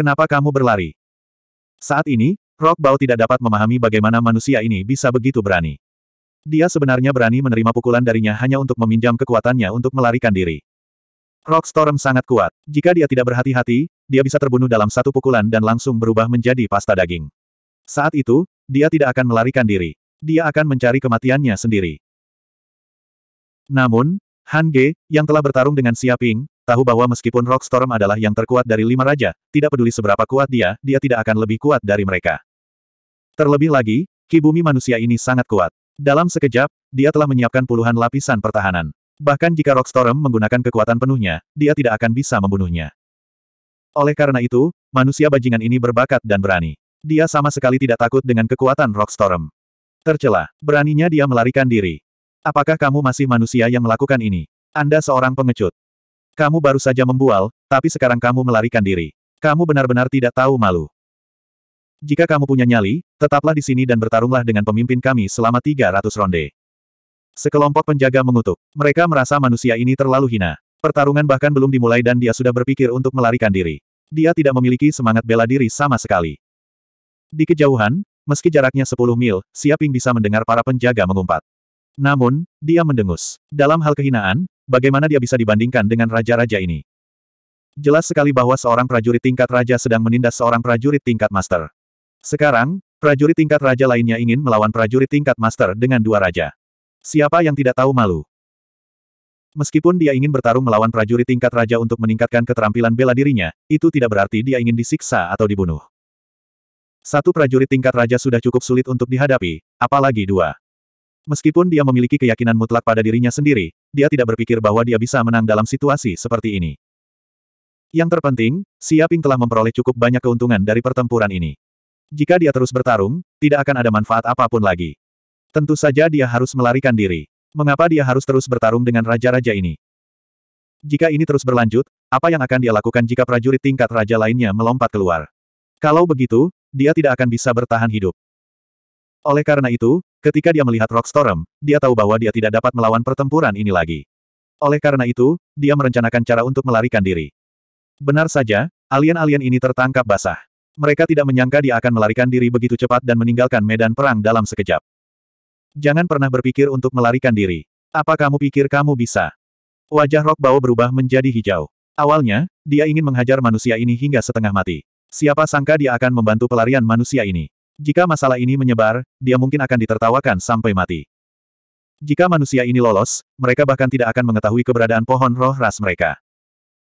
Kenapa kamu berlari? Saat ini, Rock Bao tidak dapat memahami bagaimana manusia ini bisa begitu berani. Dia sebenarnya berani menerima pukulan darinya hanya untuk meminjam kekuatannya untuk melarikan diri. Rock Storm sangat kuat. Jika dia tidak berhati-hati, dia bisa terbunuh dalam satu pukulan dan langsung berubah menjadi pasta daging. Saat itu, dia tidak akan melarikan diri. Dia akan mencari kematiannya sendiri. Namun, Han Ge, yang telah bertarung dengan Xia Ping, tahu bahwa meskipun Rockstorm adalah yang terkuat dari lima raja, tidak peduli seberapa kuat dia, dia tidak akan lebih kuat dari mereka. Terlebih lagi, kibumi manusia ini sangat kuat. Dalam sekejap, dia telah menyiapkan puluhan lapisan pertahanan. Bahkan jika Rockstorm menggunakan kekuatan penuhnya, dia tidak akan bisa membunuhnya. Oleh karena itu, manusia bajingan ini berbakat dan berani. Dia sama sekali tidak takut dengan kekuatan Rockstorm. Tercelah, beraninya dia melarikan diri. Apakah kamu masih manusia yang melakukan ini? Anda seorang pengecut. Kamu baru saja membual, tapi sekarang kamu melarikan diri. Kamu benar-benar tidak tahu malu. Jika kamu punya nyali, tetaplah di sini dan bertarunglah dengan pemimpin kami selama 300 ronde. Sekelompok penjaga mengutuk. Mereka merasa manusia ini terlalu hina. Pertarungan bahkan belum dimulai dan dia sudah berpikir untuk melarikan diri. Dia tidak memiliki semangat bela diri sama sekali. Di kejauhan, meski jaraknya 10 mil, Siaping bisa mendengar para penjaga mengumpat. Namun, dia mendengus. Dalam hal kehinaan, bagaimana dia bisa dibandingkan dengan raja-raja ini? Jelas sekali bahwa seorang prajurit tingkat raja sedang menindas seorang prajurit tingkat master. Sekarang, prajurit tingkat raja lainnya ingin melawan prajurit tingkat master dengan dua raja. Siapa yang tidak tahu malu? Meskipun dia ingin bertarung melawan prajurit tingkat raja untuk meningkatkan keterampilan bela dirinya, itu tidak berarti dia ingin disiksa atau dibunuh. Satu prajurit tingkat raja sudah cukup sulit untuk dihadapi, apalagi dua. Meskipun dia memiliki keyakinan mutlak pada dirinya sendiri, dia tidak berpikir bahwa dia bisa menang dalam situasi seperti ini. Yang terpenting, Siaping telah memperoleh cukup banyak keuntungan dari pertempuran ini. Jika dia terus bertarung, tidak akan ada manfaat apapun lagi. Tentu saja dia harus melarikan diri. Mengapa dia harus terus bertarung dengan raja-raja ini? Jika ini terus berlanjut, apa yang akan dia lakukan jika prajurit tingkat raja lainnya melompat keluar? Kalau begitu, dia tidak akan bisa bertahan hidup. Oleh karena itu, ketika dia melihat Rockstorm, dia tahu bahwa dia tidak dapat melawan pertempuran ini lagi. Oleh karena itu, dia merencanakan cara untuk melarikan diri. Benar saja, alien-alien ini tertangkap basah. Mereka tidak menyangka dia akan melarikan diri begitu cepat dan meninggalkan medan perang dalam sekejap. Jangan pernah berpikir untuk melarikan diri. Apa kamu pikir kamu bisa? Wajah Rock Bao berubah menjadi hijau. Awalnya, dia ingin menghajar manusia ini hingga setengah mati. Siapa sangka dia akan membantu pelarian manusia ini. Jika masalah ini menyebar, dia mungkin akan ditertawakan sampai mati. Jika manusia ini lolos, mereka bahkan tidak akan mengetahui keberadaan pohon roh ras mereka.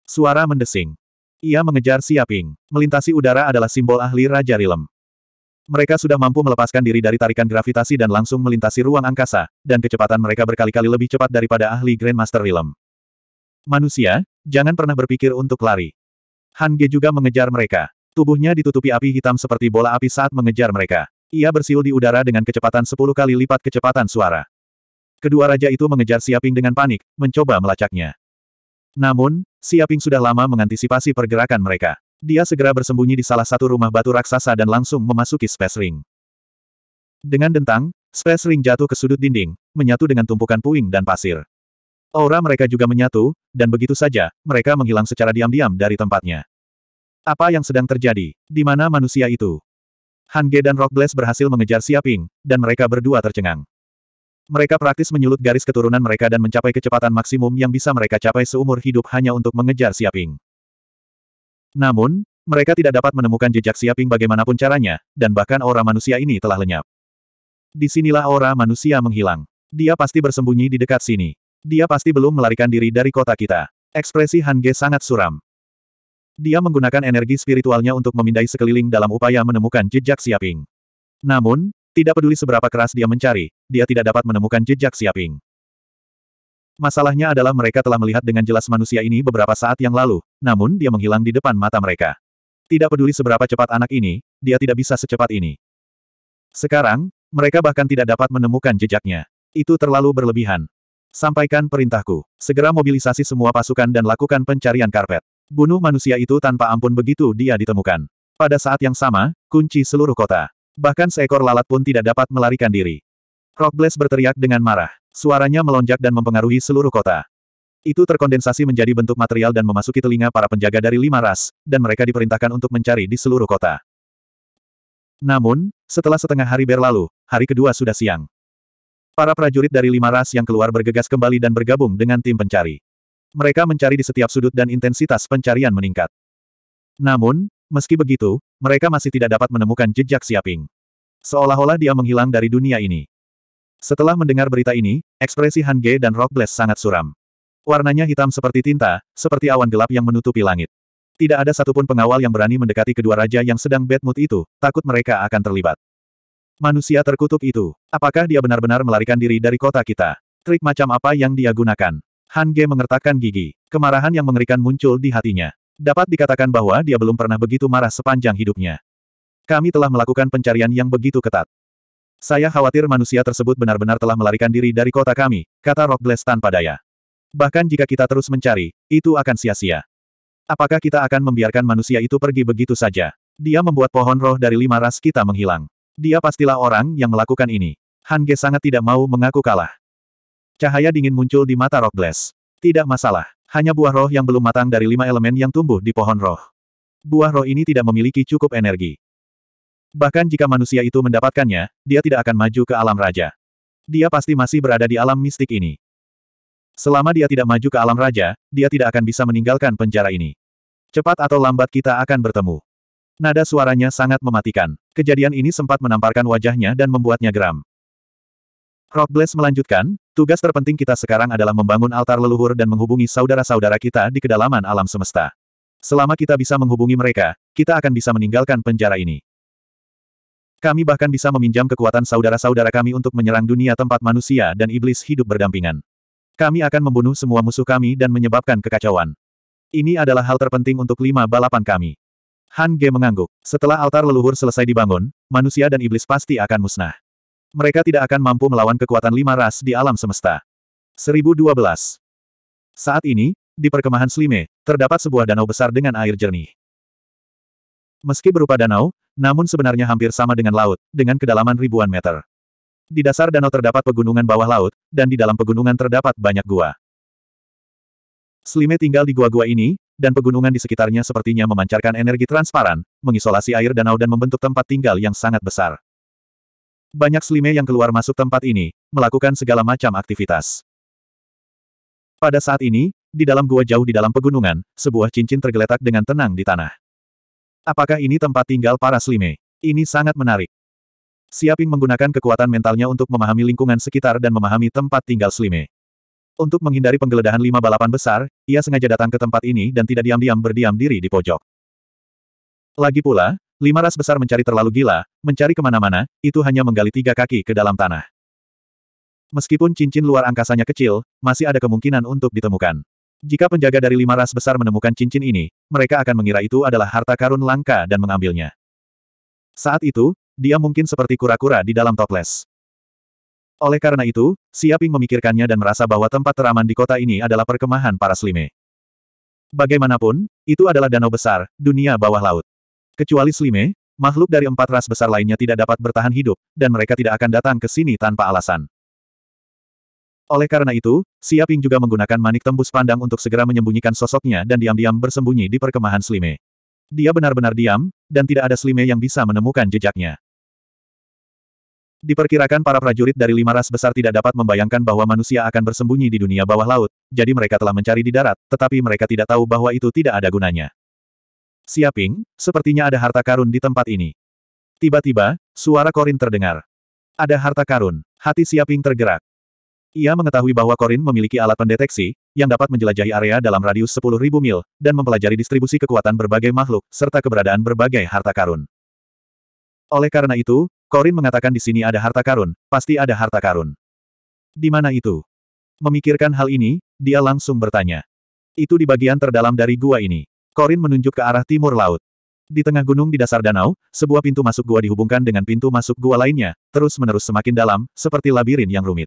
Suara mendesing. Ia mengejar Siaping. Melintasi udara adalah simbol ahli Raja Rilem. Mereka sudah mampu melepaskan diri dari tarikan gravitasi dan langsung melintasi ruang angkasa, dan kecepatan mereka berkali-kali lebih cepat daripada ahli Grandmaster Rilem. Manusia, jangan pernah berpikir untuk lari. Han Ge juga mengejar mereka. Tubuhnya ditutupi api hitam seperti bola api saat mengejar mereka. Ia bersiul di udara dengan kecepatan 10 kali lipat kecepatan suara. Kedua raja itu mengejar Siaping dengan panik, mencoba melacaknya. Namun, Siaping sudah lama mengantisipasi pergerakan mereka. Dia segera bersembunyi di salah satu rumah batu raksasa dan langsung memasuki Space Ring. Dengan dentang, Space Ring jatuh ke sudut dinding, menyatu dengan tumpukan puing dan pasir. Aura mereka juga menyatu, dan begitu saja, mereka menghilang secara diam-diam dari tempatnya. Apa yang sedang terjadi? Di mana manusia itu? Han Ge dan Rock berhasil mengejar Siaping, dan mereka berdua tercengang. Mereka praktis menyulut garis keturunan mereka dan mencapai kecepatan maksimum yang bisa mereka capai seumur hidup hanya untuk mengejar Siaping. Namun, mereka tidak dapat menemukan jejak Siaping bagaimanapun caranya, dan bahkan aura manusia ini telah lenyap. Di sinilah aura manusia menghilang. Dia pasti bersembunyi di dekat sini. Dia pasti belum melarikan diri dari kota kita. Ekspresi Han Ge sangat suram. Dia menggunakan energi spiritualnya untuk memindai sekeliling dalam upaya menemukan jejak Siaping. Namun, tidak peduli seberapa keras dia mencari, dia tidak dapat menemukan jejak Siaping. Masalahnya adalah mereka telah melihat dengan jelas manusia ini beberapa saat yang lalu, namun dia menghilang di depan mata mereka. Tidak peduli seberapa cepat anak ini, dia tidak bisa secepat ini. Sekarang, mereka bahkan tidak dapat menemukan jejaknya. Itu terlalu berlebihan. Sampaikan perintahku. Segera mobilisasi semua pasukan dan lakukan pencarian karpet. Bunuh manusia itu tanpa ampun begitu dia ditemukan. Pada saat yang sama, kunci seluruh kota. Bahkan seekor lalat pun tidak dapat melarikan diri. Rockbless berteriak dengan marah. Suaranya melonjak dan mempengaruhi seluruh kota. Itu terkondensasi menjadi bentuk material dan memasuki telinga para penjaga dari lima ras, dan mereka diperintahkan untuk mencari di seluruh kota. Namun, setelah setengah hari berlalu, hari kedua sudah siang. Para prajurit dari lima ras yang keluar bergegas kembali dan bergabung dengan tim pencari. Mereka mencari di setiap sudut dan intensitas pencarian meningkat. Namun, meski begitu, mereka masih tidak dapat menemukan jejak Siaping. Seolah-olah dia menghilang dari dunia ini. Setelah mendengar berita ini, ekspresi Han Ge dan Rock Bless sangat suram. Warnanya hitam seperti tinta, seperti awan gelap yang menutupi langit. Tidak ada satupun pengawal yang berani mendekati kedua raja yang sedang bad mood itu, takut mereka akan terlibat. Manusia terkutuk itu, apakah dia benar-benar melarikan diri dari kota kita? Trik macam apa yang dia gunakan? Han Ge mengertakkan gigi. Kemarahan yang mengerikan muncul di hatinya. Dapat dikatakan bahwa dia belum pernah begitu marah sepanjang hidupnya. Kami telah melakukan pencarian yang begitu ketat. Saya khawatir manusia tersebut benar-benar telah melarikan diri dari kota kami, kata Rockbless tanpa daya. Bahkan jika kita terus mencari, itu akan sia-sia. Apakah kita akan membiarkan manusia itu pergi begitu saja? Dia membuat pohon roh dari lima ras kita menghilang. Dia pastilah orang yang melakukan ini. Han Ge sangat tidak mau mengaku kalah. Cahaya dingin muncul di mata roh glass. Tidak masalah. Hanya buah roh yang belum matang dari lima elemen yang tumbuh di pohon roh. Buah roh ini tidak memiliki cukup energi. Bahkan jika manusia itu mendapatkannya, dia tidak akan maju ke alam raja. Dia pasti masih berada di alam mistik ini. Selama dia tidak maju ke alam raja, dia tidak akan bisa meninggalkan penjara ini. Cepat atau lambat kita akan bertemu. Nada suaranya sangat mematikan. Kejadian ini sempat menamparkan wajahnya dan membuatnya geram. Rockbless melanjutkan, tugas terpenting kita sekarang adalah membangun altar leluhur dan menghubungi saudara-saudara kita di kedalaman alam semesta. Selama kita bisa menghubungi mereka, kita akan bisa meninggalkan penjara ini. Kami bahkan bisa meminjam kekuatan saudara-saudara kami untuk menyerang dunia tempat manusia dan iblis hidup berdampingan. Kami akan membunuh semua musuh kami dan menyebabkan kekacauan. Ini adalah hal terpenting untuk lima balapan kami. Han Ge mengangguk. Setelah altar leluhur selesai dibangun, manusia dan iblis pasti akan musnah. Mereka tidak akan mampu melawan kekuatan lima ras di alam semesta. 1012. Saat ini, di perkemahan Slime, terdapat sebuah danau besar dengan air jernih. Meski berupa danau, namun sebenarnya hampir sama dengan laut, dengan kedalaman ribuan meter. Di dasar danau terdapat pegunungan bawah laut, dan di dalam pegunungan terdapat banyak gua. Slime tinggal di gua-gua ini, dan pegunungan di sekitarnya sepertinya memancarkan energi transparan, mengisolasi air danau dan membentuk tempat tinggal yang sangat besar. Banyak slime yang keluar masuk tempat ini, melakukan segala macam aktivitas. Pada saat ini, di dalam gua jauh di dalam pegunungan, sebuah cincin tergeletak dengan tenang di tanah. Apakah ini tempat tinggal para slime? Ini sangat menarik. Siapin menggunakan kekuatan mentalnya untuk memahami lingkungan sekitar dan memahami tempat tinggal slime. Untuk menghindari penggeledahan lima balapan besar, ia sengaja datang ke tempat ini dan tidak diam-diam berdiam diri di pojok. Lagi pula, Lima ras besar mencari terlalu gila, mencari kemana-mana, itu hanya menggali tiga kaki ke dalam tanah. Meskipun cincin luar angkasanya kecil, masih ada kemungkinan untuk ditemukan. Jika penjaga dari lima ras besar menemukan cincin ini, mereka akan mengira itu adalah harta karun langka dan mengambilnya. Saat itu, dia mungkin seperti kura-kura di dalam toples. Oleh karena itu, Siaping memikirkannya dan merasa bahwa tempat teraman di kota ini adalah perkemahan para slime. Bagaimanapun, itu adalah danau besar, dunia bawah laut. Kecuali Slime, makhluk dari empat ras besar lainnya tidak dapat bertahan hidup, dan mereka tidak akan datang ke sini tanpa alasan. Oleh karena itu, Siaping juga menggunakan manik tembus pandang untuk segera menyembunyikan sosoknya dan diam-diam bersembunyi di perkemahan Slime. Dia benar-benar diam, dan tidak ada Slime yang bisa menemukan jejaknya. Diperkirakan para prajurit dari lima ras besar tidak dapat membayangkan bahwa manusia akan bersembunyi di dunia bawah laut, jadi mereka telah mencari di darat, tetapi mereka tidak tahu bahwa itu tidak ada gunanya. Siaping, sepertinya ada harta karun di tempat ini. Tiba-tiba, suara Korin terdengar. Ada harta karun. Hati Siaping tergerak. Ia mengetahui bahwa Korin memiliki alat pendeteksi, yang dapat menjelajahi area dalam radius 10.000 mil, dan mempelajari distribusi kekuatan berbagai makhluk, serta keberadaan berbagai harta karun. Oleh karena itu, Korin mengatakan di sini ada harta karun, pasti ada harta karun. Di mana itu? Memikirkan hal ini, dia langsung bertanya. Itu di bagian terdalam dari gua ini. Korin menunjuk ke arah timur laut. Di tengah gunung di dasar danau, sebuah pintu masuk gua dihubungkan dengan pintu masuk gua lainnya, terus-menerus semakin dalam, seperti labirin yang rumit.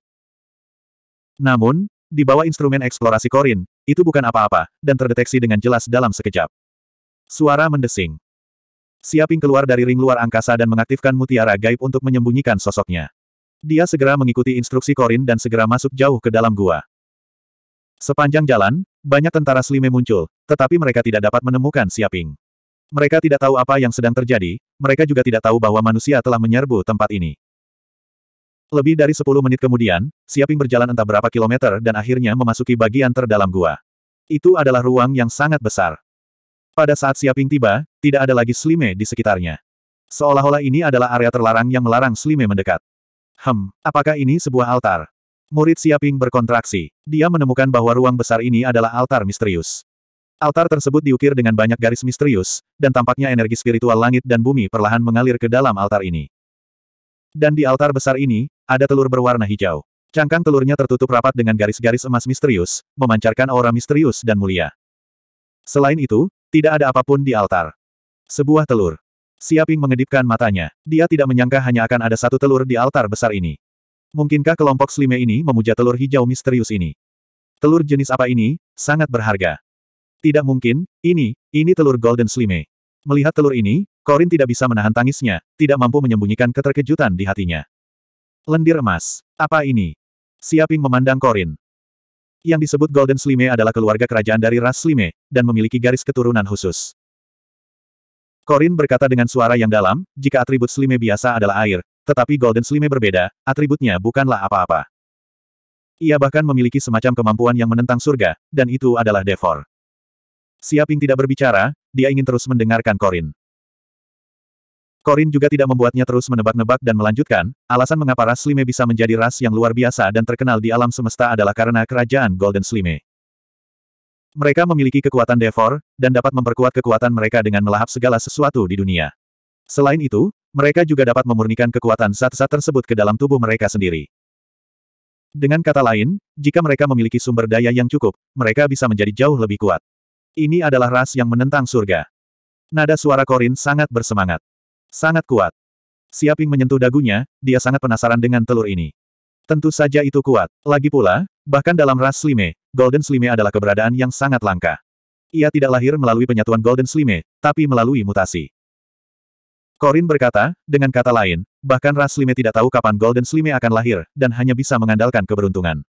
Namun, di bawah instrumen eksplorasi Korin, itu bukan apa-apa, dan terdeteksi dengan jelas dalam sekejap. Suara mendesing. Siaping keluar dari ring luar angkasa dan mengaktifkan mutiara gaib untuk menyembunyikan sosoknya. Dia segera mengikuti instruksi Korin dan segera masuk jauh ke dalam gua. Sepanjang jalan, banyak tentara Slime muncul, tetapi mereka tidak dapat menemukan Siaping. Mereka tidak tahu apa yang sedang terjadi, mereka juga tidak tahu bahwa manusia telah menyerbu tempat ini. Lebih dari sepuluh menit kemudian, Siaping berjalan entah berapa kilometer dan akhirnya memasuki bagian terdalam gua. Itu adalah ruang yang sangat besar. Pada saat Siaping tiba, tidak ada lagi Slime di sekitarnya. Seolah-olah ini adalah area terlarang yang melarang Slime mendekat. Hem, apakah ini sebuah altar? Murid Siaping berkontraksi. Dia menemukan bahwa ruang besar ini adalah altar misterius. Altar tersebut diukir dengan banyak garis misterius, dan tampaknya energi spiritual langit dan bumi perlahan mengalir ke dalam altar ini. Dan di altar besar ini, ada telur berwarna hijau. Cangkang telurnya tertutup rapat dengan garis-garis emas misterius, memancarkan aura misterius dan mulia. Selain itu, tidak ada apapun di altar. Sebuah telur. Siaping mengedipkan matanya. Dia tidak menyangka hanya akan ada satu telur di altar besar ini. Mungkinkah kelompok Slime ini memuja telur hijau misterius ini? Telur jenis apa ini, sangat berharga. Tidak mungkin, ini, ini telur Golden Slime. Melihat telur ini, Korin tidak bisa menahan tangisnya, tidak mampu menyembunyikan keterkejutan di hatinya. Lendir emas. Apa ini? Siaping memandang Korin. Yang disebut Golden Slime adalah keluarga kerajaan dari ras Slime, dan memiliki garis keturunan khusus. Korin berkata dengan suara yang dalam, jika atribut Slime biasa adalah air, tetapi Golden Slime berbeda, atributnya bukanlah apa-apa. Ia bahkan memiliki semacam kemampuan yang menentang surga, dan itu adalah Devor. Siaping tidak berbicara, dia ingin terus mendengarkan Korin. Korin juga tidak membuatnya terus menebak-nebak dan melanjutkan, alasan mengapa ras Slime bisa menjadi ras yang luar biasa dan terkenal di alam semesta adalah karena kerajaan Golden Slime. Mereka memiliki kekuatan Devor, dan dapat memperkuat kekuatan mereka dengan melahap segala sesuatu di dunia. Selain itu, mereka juga dapat memurnikan kekuatan zat-zat tersebut ke dalam tubuh mereka sendiri. Dengan kata lain, jika mereka memiliki sumber daya yang cukup, mereka bisa menjadi jauh lebih kuat. Ini adalah ras yang menentang surga. Nada suara Korin sangat bersemangat. Sangat kuat. Siaping menyentuh dagunya, dia sangat penasaran dengan telur ini. Tentu saja itu kuat. Lagi pula, bahkan dalam ras Slime, Golden Slime adalah keberadaan yang sangat langka. Ia tidak lahir melalui penyatuan Golden Slime, tapi melalui mutasi. Korin berkata, dengan kata lain, bahkan Ras Lime tidak tahu kapan Golden Slime akan lahir, dan hanya bisa mengandalkan keberuntungan.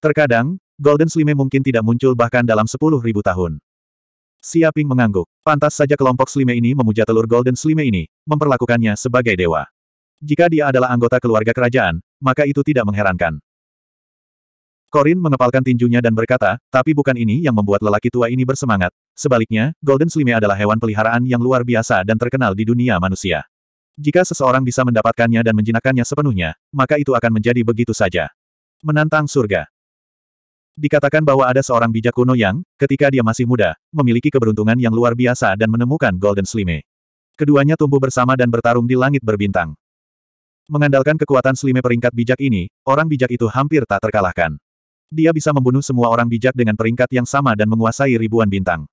Terkadang, Golden Slime mungkin tidak muncul bahkan dalam sepuluh ribu tahun. Siaping mengangguk. Pantas saja kelompok Slime ini memuja telur Golden Slime ini, memperlakukannya sebagai dewa. Jika dia adalah anggota keluarga kerajaan, maka itu tidak mengherankan. Korin mengepalkan tinjunya dan berkata, tapi bukan ini yang membuat lelaki tua ini bersemangat. Sebaliknya, Golden Slime adalah hewan peliharaan yang luar biasa dan terkenal di dunia manusia. Jika seseorang bisa mendapatkannya dan menjinakannya sepenuhnya, maka itu akan menjadi begitu saja. Menantang surga. Dikatakan bahwa ada seorang bijak kuno yang, ketika dia masih muda, memiliki keberuntungan yang luar biasa dan menemukan Golden Slime. Keduanya tumbuh bersama dan bertarung di langit berbintang. Mengandalkan kekuatan Slime peringkat bijak ini, orang bijak itu hampir tak terkalahkan. Dia bisa membunuh semua orang bijak dengan peringkat yang sama dan menguasai ribuan bintang.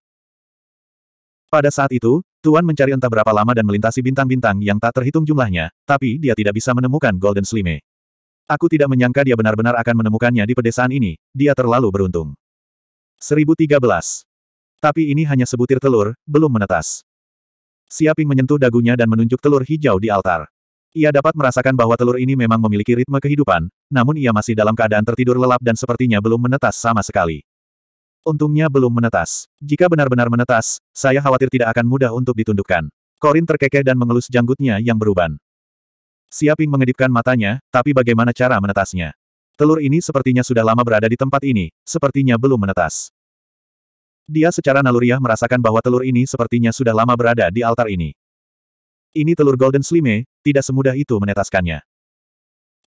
Pada saat itu, Tuan mencari entah berapa lama dan melintasi bintang-bintang yang tak terhitung jumlahnya, tapi dia tidak bisa menemukan Golden Slime. Aku tidak menyangka dia benar-benar akan menemukannya di pedesaan ini, dia terlalu beruntung. 1013. Tapi ini hanya sebutir telur, belum menetas. Siaping menyentuh dagunya dan menunjuk telur hijau di altar. Ia dapat merasakan bahwa telur ini memang memiliki ritme kehidupan, namun ia masih dalam keadaan tertidur lelap dan sepertinya belum menetas sama sekali. Untungnya belum menetas. Jika benar-benar menetas, saya khawatir tidak akan mudah untuk ditundukkan. Korin terkekeh dan mengelus janggutnya yang beruban. Siaping mengedipkan matanya, tapi bagaimana cara menetasnya? Telur ini sepertinya sudah lama berada di tempat ini, sepertinya belum menetas. Dia secara naluriah merasakan bahwa telur ini sepertinya sudah lama berada di altar ini. Ini telur Golden Slime, tidak semudah itu menetaskannya.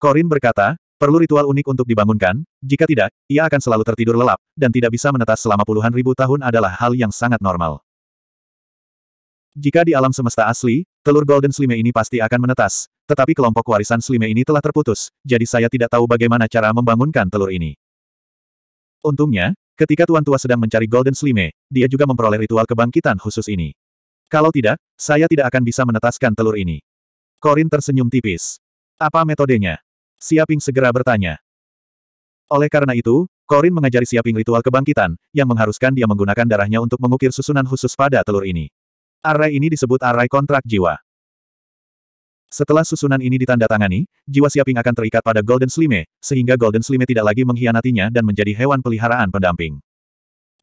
Korin berkata, perlu ritual unik untuk dibangunkan, jika tidak, ia akan selalu tertidur lelap, dan tidak bisa menetas selama puluhan ribu tahun adalah hal yang sangat normal. Jika di alam semesta asli, telur Golden Slime ini pasti akan menetas, tetapi kelompok warisan Slime ini telah terputus, jadi saya tidak tahu bagaimana cara membangunkan telur ini. Untungnya, Ketika Tuan Tua sedang mencari Golden Slime, dia juga memperoleh ritual kebangkitan khusus ini. Kalau tidak, saya tidak akan bisa menetaskan telur ini. Korin tersenyum tipis. Apa metodenya? Siaping segera bertanya. Oleh karena itu, Korin mengajari Siaping ritual kebangkitan, yang mengharuskan dia menggunakan darahnya untuk mengukir susunan khusus pada telur ini. Array ini disebut array kontrak jiwa. Setelah susunan ini ditandatangani, jiwa Siaping akan terikat pada Golden Slime, sehingga Golden Slime tidak lagi mengkhianatinya dan menjadi hewan peliharaan pendamping.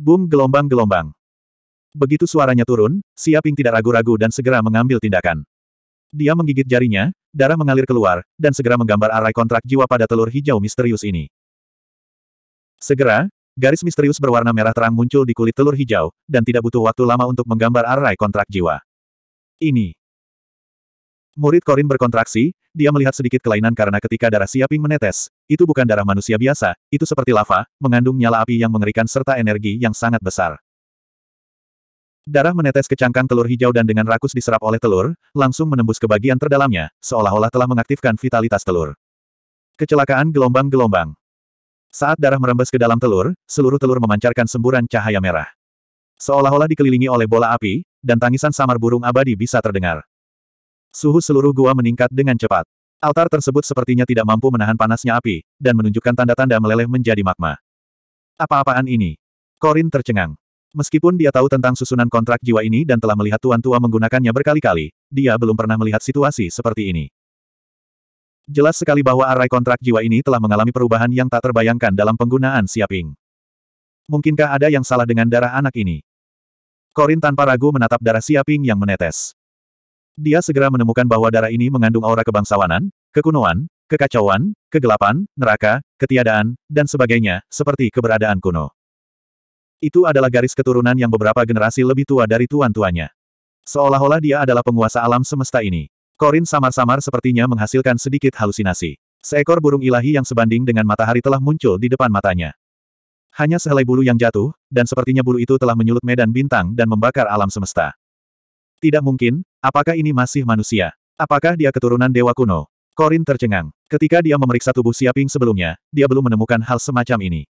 Boom gelombang-gelombang. Begitu suaranya turun, Siaping tidak ragu-ragu dan segera mengambil tindakan. Dia menggigit jarinya, darah mengalir keluar, dan segera menggambar arai kontrak jiwa pada telur hijau misterius ini. Segera, garis misterius berwarna merah terang muncul di kulit telur hijau, dan tidak butuh waktu lama untuk menggambar arai kontrak jiwa. Ini. Murid Korin berkontraksi, dia melihat sedikit kelainan karena ketika darah Siaping menetes, itu bukan darah manusia biasa, itu seperti lava, mengandung nyala api yang mengerikan serta energi yang sangat besar. Darah menetes ke cangkang telur hijau dan dengan rakus diserap oleh telur, langsung menembus ke bagian terdalamnya, seolah-olah telah mengaktifkan vitalitas telur. Kecelakaan gelombang-gelombang. Saat darah merembes ke dalam telur, seluruh telur memancarkan semburan cahaya merah. Seolah-olah dikelilingi oleh bola api, dan tangisan samar burung abadi bisa terdengar. Suhu seluruh gua meningkat dengan cepat. Altar tersebut sepertinya tidak mampu menahan panasnya api, dan menunjukkan tanda-tanda meleleh menjadi magma. Apa-apaan ini? Korin tercengang. Meskipun dia tahu tentang susunan kontrak jiwa ini dan telah melihat Tuan Tua menggunakannya berkali-kali, dia belum pernah melihat situasi seperti ini. Jelas sekali bahwa array kontrak jiwa ini telah mengalami perubahan yang tak terbayangkan dalam penggunaan Siaping. Mungkinkah ada yang salah dengan darah anak ini? Korin tanpa ragu menatap darah Siaping yang menetes. Dia segera menemukan bahwa darah ini mengandung aura kebangsawanan, kekunoan, kekacauan, kegelapan, neraka, ketiadaan, dan sebagainya, seperti keberadaan kuno. Itu adalah garis keturunan yang beberapa generasi lebih tua dari tuan-tuanya. Seolah-olah dia adalah penguasa alam semesta ini. Korin samar-samar sepertinya menghasilkan sedikit halusinasi. Seekor burung ilahi yang sebanding dengan matahari telah muncul di depan matanya. Hanya sehelai bulu yang jatuh, dan sepertinya bulu itu telah menyulut medan bintang dan membakar alam semesta. Tidak mungkin, apakah ini masih manusia? Apakah dia keturunan dewa kuno? Korin tercengang. Ketika dia memeriksa tubuh Siaping sebelumnya, dia belum menemukan hal semacam ini.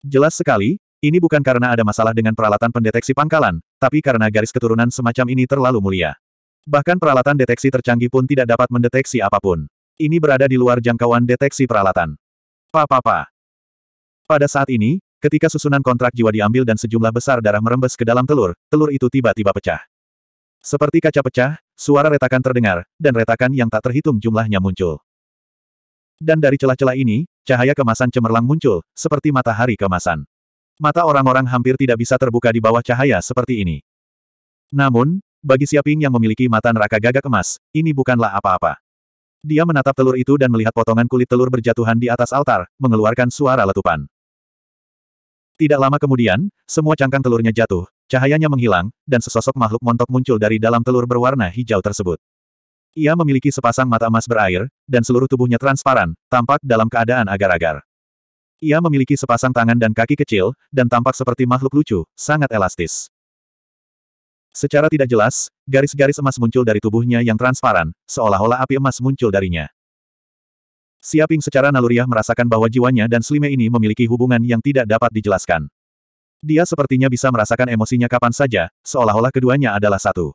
Jelas sekali, ini bukan karena ada masalah dengan peralatan pendeteksi pangkalan, tapi karena garis keturunan semacam ini terlalu mulia. Bahkan peralatan deteksi tercanggih pun tidak dapat mendeteksi apapun. Ini berada di luar jangkauan deteksi peralatan. Pa-pa-pa. Pada saat ini, ketika susunan kontrak jiwa diambil dan sejumlah besar darah merembes ke dalam telur, telur itu tiba-tiba pecah. Seperti kaca pecah, suara retakan terdengar, dan retakan yang tak terhitung jumlahnya muncul. Dan dari celah-celah ini, Cahaya kemasan cemerlang muncul, seperti matahari kemasan. Mata orang-orang hampir tidak bisa terbuka di bawah cahaya seperti ini. Namun, bagi Siaping yang memiliki mata neraka gagak emas, ini bukanlah apa-apa. Dia menatap telur itu dan melihat potongan kulit telur berjatuhan di atas altar, mengeluarkan suara letupan. Tidak lama kemudian, semua cangkang telurnya jatuh, cahayanya menghilang, dan sesosok makhluk montok muncul dari dalam telur berwarna hijau tersebut. Ia memiliki sepasang mata emas berair, dan seluruh tubuhnya transparan, tampak dalam keadaan agar-agar. Ia memiliki sepasang tangan dan kaki kecil, dan tampak seperti makhluk lucu, sangat elastis. Secara tidak jelas, garis-garis emas muncul dari tubuhnya yang transparan, seolah-olah api emas muncul darinya. Siaping secara naluriah merasakan bahwa jiwanya dan Slime ini memiliki hubungan yang tidak dapat dijelaskan. Dia sepertinya bisa merasakan emosinya kapan saja, seolah-olah keduanya adalah satu.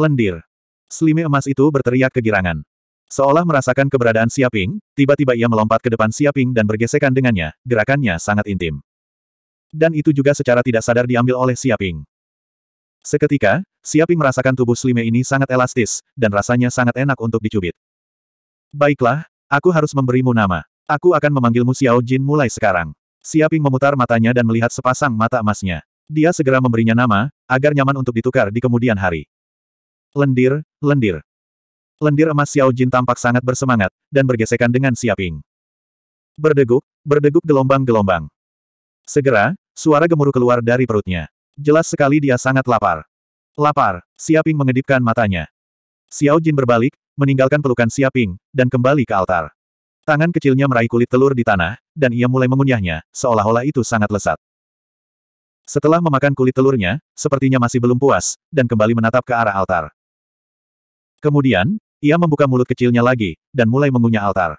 Lendir. Slime emas itu berteriak kegirangan. Seolah merasakan keberadaan Siaping, tiba-tiba ia melompat ke depan Siaping dan bergesekan dengannya, gerakannya sangat intim. Dan itu juga secara tidak sadar diambil oleh Siaping. Seketika, Siaping merasakan tubuh Slime ini sangat elastis, dan rasanya sangat enak untuk dicubit. Baiklah, aku harus memberimu nama. Aku akan memanggilmu Xiao Jin mulai sekarang. Siaping memutar matanya dan melihat sepasang mata emasnya. Dia segera memberinya nama, agar nyaman untuk ditukar di kemudian hari lendir, lendir. Lendir emas Xiao Jin tampak sangat bersemangat, dan bergesekan dengan Siaping. Berdeguk, berdeguk gelombang-gelombang. Segera, suara gemuruh keluar dari perutnya. Jelas sekali dia sangat lapar. Lapar, Siaping mengedipkan matanya. Xiao Jin berbalik, meninggalkan pelukan Siaping, dan kembali ke altar. Tangan kecilnya meraih kulit telur di tanah, dan ia mulai mengunyahnya, seolah-olah itu sangat lesat. Setelah memakan kulit telurnya, sepertinya masih belum puas, dan kembali menatap ke arah altar. Kemudian, ia membuka mulut kecilnya lagi, dan mulai mengunyah altar.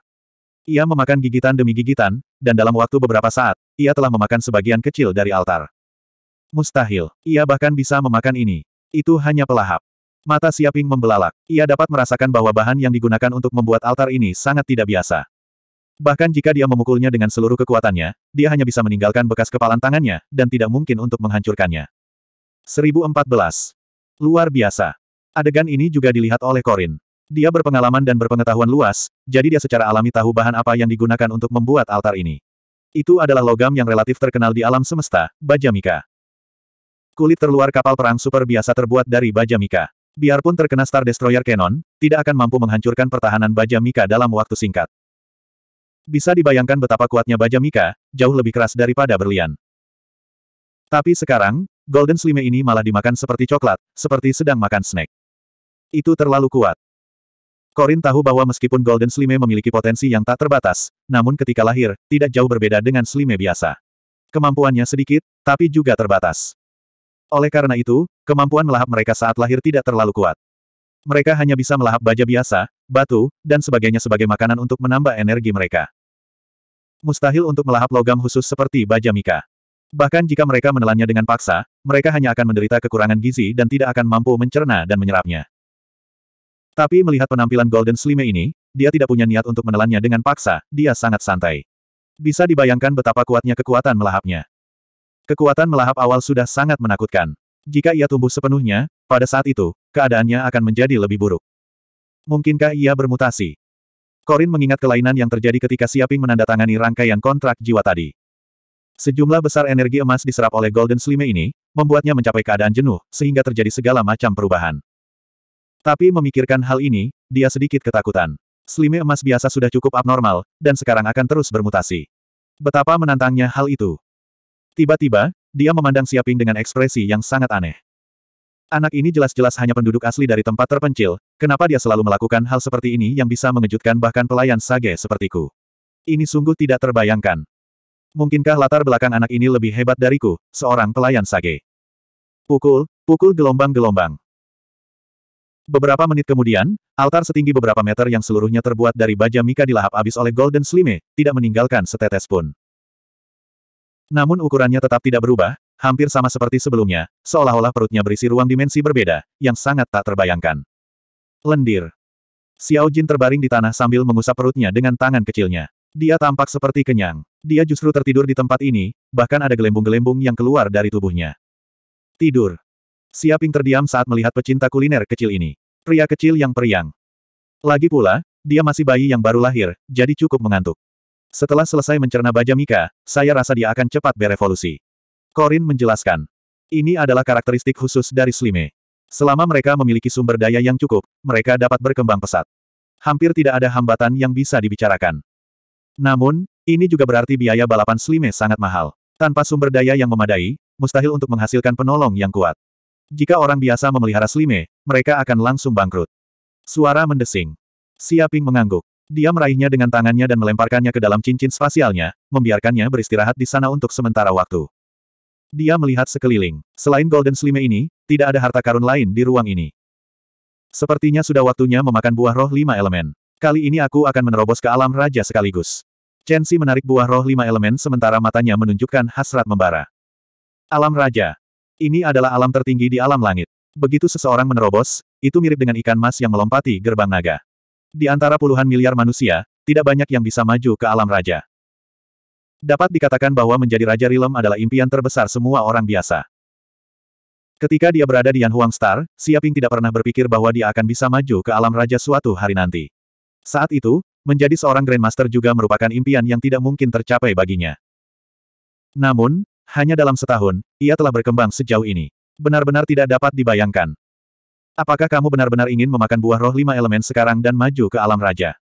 Ia memakan gigitan demi gigitan, dan dalam waktu beberapa saat, ia telah memakan sebagian kecil dari altar. Mustahil, ia bahkan bisa memakan ini. Itu hanya pelahap. Mata Siaping membelalak. Ia dapat merasakan bahwa bahan yang digunakan untuk membuat altar ini sangat tidak biasa. Bahkan jika dia memukulnya dengan seluruh kekuatannya, dia hanya bisa meninggalkan bekas kepalan tangannya, dan tidak mungkin untuk menghancurkannya. 1014. Luar biasa. Adegan ini juga dilihat oleh Korin. Dia berpengalaman dan berpengetahuan luas, jadi dia secara alami tahu bahan apa yang digunakan untuk membuat altar ini. Itu adalah logam yang relatif terkenal di alam semesta, Bajamika. Kulit terluar kapal perang super biasa terbuat dari Bajamika. Biarpun terkena Star Destroyer Cannon, tidak akan mampu menghancurkan pertahanan Bajamika dalam waktu singkat. Bisa dibayangkan betapa kuatnya Bajamika, jauh lebih keras daripada berlian. Tapi sekarang, Golden Slime ini malah dimakan seperti coklat, seperti sedang makan snack. Itu terlalu kuat. Korin tahu bahwa meskipun Golden Slime memiliki potensi yang tak terbatas, namun ketika lahir, tidak jauh berbeda dengan Slime biasa. Kemampuannya sedikit, tapi juga terbatas. Oleh karena itu, kemampuan melahap mereka saat lahir tidak terlalu kuat. Mereka hanya bisa melahap baja biasa, batu, dan sebagainya sebagai makanan untuk menambah energi mereka. Mustahil untuk melahap logam khusus seperti baja mika. Bahkan jika mereka menelannya dengan paksa, mereka hanya akan menderita kekurangan gizi dan tidak akan mampu mencerna dan menyerapnya. Tapi melihat penampilan Golden Slime ini, dia tidak punya niat untuk menelannya dengan paksa, dia sangat santai. Bisa dibayangkan betapa kuatnya kekuatan melahapnya. Kekuatan melahap awal sudah sangat menakutkan. Jika ia tumbuh sepenuhnya, pada saat itu, keadaannya akan menjadi lebih buruk. Mungkinkah ia bermutasi? Korin mengingat kelainan yang terjadi ketika Siaping menandatangani rangkaian kontrak jiwa tadi. Sejumlah besar energi emas diserap oleh Golden Slime ini, membuatnya mencapai keadaan jenuh, sehingga terjadi segala macam perubahan. Tapi memikirkan hal ini, dia sedikit ketakutan. Slime emas biasa sudah cukup abnormal, dan sekarang akan terus bermutasi. Betapa menantangnya hal itu. Tiba-tiba, dia memandang Siaping dengan ekspresi yang sangat aneh. Anak ini jelas-jelas hanya penduduk asli dari tempat terpencil, kenapa dia selalu melakukan hal seperti ini yang bisa mengejutkan bahkan pelayan sage sepertiku. Ini sungguh tidak terbayangkan. Mungkinkah latar belakang anak ini lebih hebat dariku, seorang pelayan sage? Pukul, pukul gelombang-gelombang. Beberapa menit kemudian, altar setinggi beberapa meter yang seluruhnya terbuat dari baja mika dilahap habis oleh Golden Slime, tidak meninggalkan setetes pun. Namun ukurannya tetap tidak berubah, hampir sama seperti sebelumnya, seolah-olah perutnya berisi ruang dimensi berbeda, yang sangat tak terbayangkan. Lendir. Xiao Jin terbaring di tanah sambil mengusap perutnya dengan tangan kecilnya. Dia tampak seperti kenyang. Dia justru tertidur di tempat ini, bahkan ada gelembung-gelembung yang keluar dari tubuhnya. Tidur. Siaping terdiam saat melihat pecinta kuliner kecil ini. Pria kecil yang periang. Lagi pula, dia masih bayi yang baru lahir, jadi cukup mengantuk. Setelah selesai mencerna baja Mika, saya rasa dia akan cepat berevolusi. Korin menjelaskan. Ini adalah karakteristik khusus dari Slime. Selama mereka memiliki sumber daya yang cukup, mereka dapat berkembang pesat. Hampir tidak ada hambatan yang bisa dibicarakan. Namun, ini juga berarti biaya balapan Slime sangat mahal. Tanpa sumber daya yang memadai, mustahil untuk menghasilkan penolong yang kuat. Jika orang biasa memelihara slime, mereka akan langsung bangkrut. Suara mendesing. Siaping mengangguk. Dia meraihnya dengan tangannya dan melemparkannya ke dalam cincin spasialnya, membiarkannya beristirahat di sana untuk sementara waktu. Dia melihat sekeliling. Selain Golden Slime ini, tidak ada harta karun lain di ruang ini. Sepertinya sudah waktunya memakan buah roh lima elemen. Kali ini aku akan menerobos ke alam raja sekaligus. Chen Xi menarik buah roh lima elemen sementara matanya menunjukkan hasrat membara. Alam raja, ini adalah alam tertinggi di alam langit. Begitu seseorang menerobos, itu mirip dengan ikan mas yang melompati gerbang naga. Di antara puluhan miliar manusia, tidak banyak yang bisa maju ke alam raja. Dapat dikatakan bahwa menjadi Raja Rilem adalah impian terbesar semua orang biasa. Ketika dia berada di Yanhuang Star, Siaping tidak pernah berpikir bahwa dia akan bisa maju ke alam raja suatu hari nanti. Saat itu, menjadi seorang Grandmaster juga merupakan impian yang tidak mungkin tercapai baginya. Namun, hanya dalam setahun, ia telah berkembang sejauh ini. Benar-benar tidak dapat dibayangkan. Apakah kamu benar-benar ingin memakan buah roh lima elemen sekarang dan maju ke alam raja?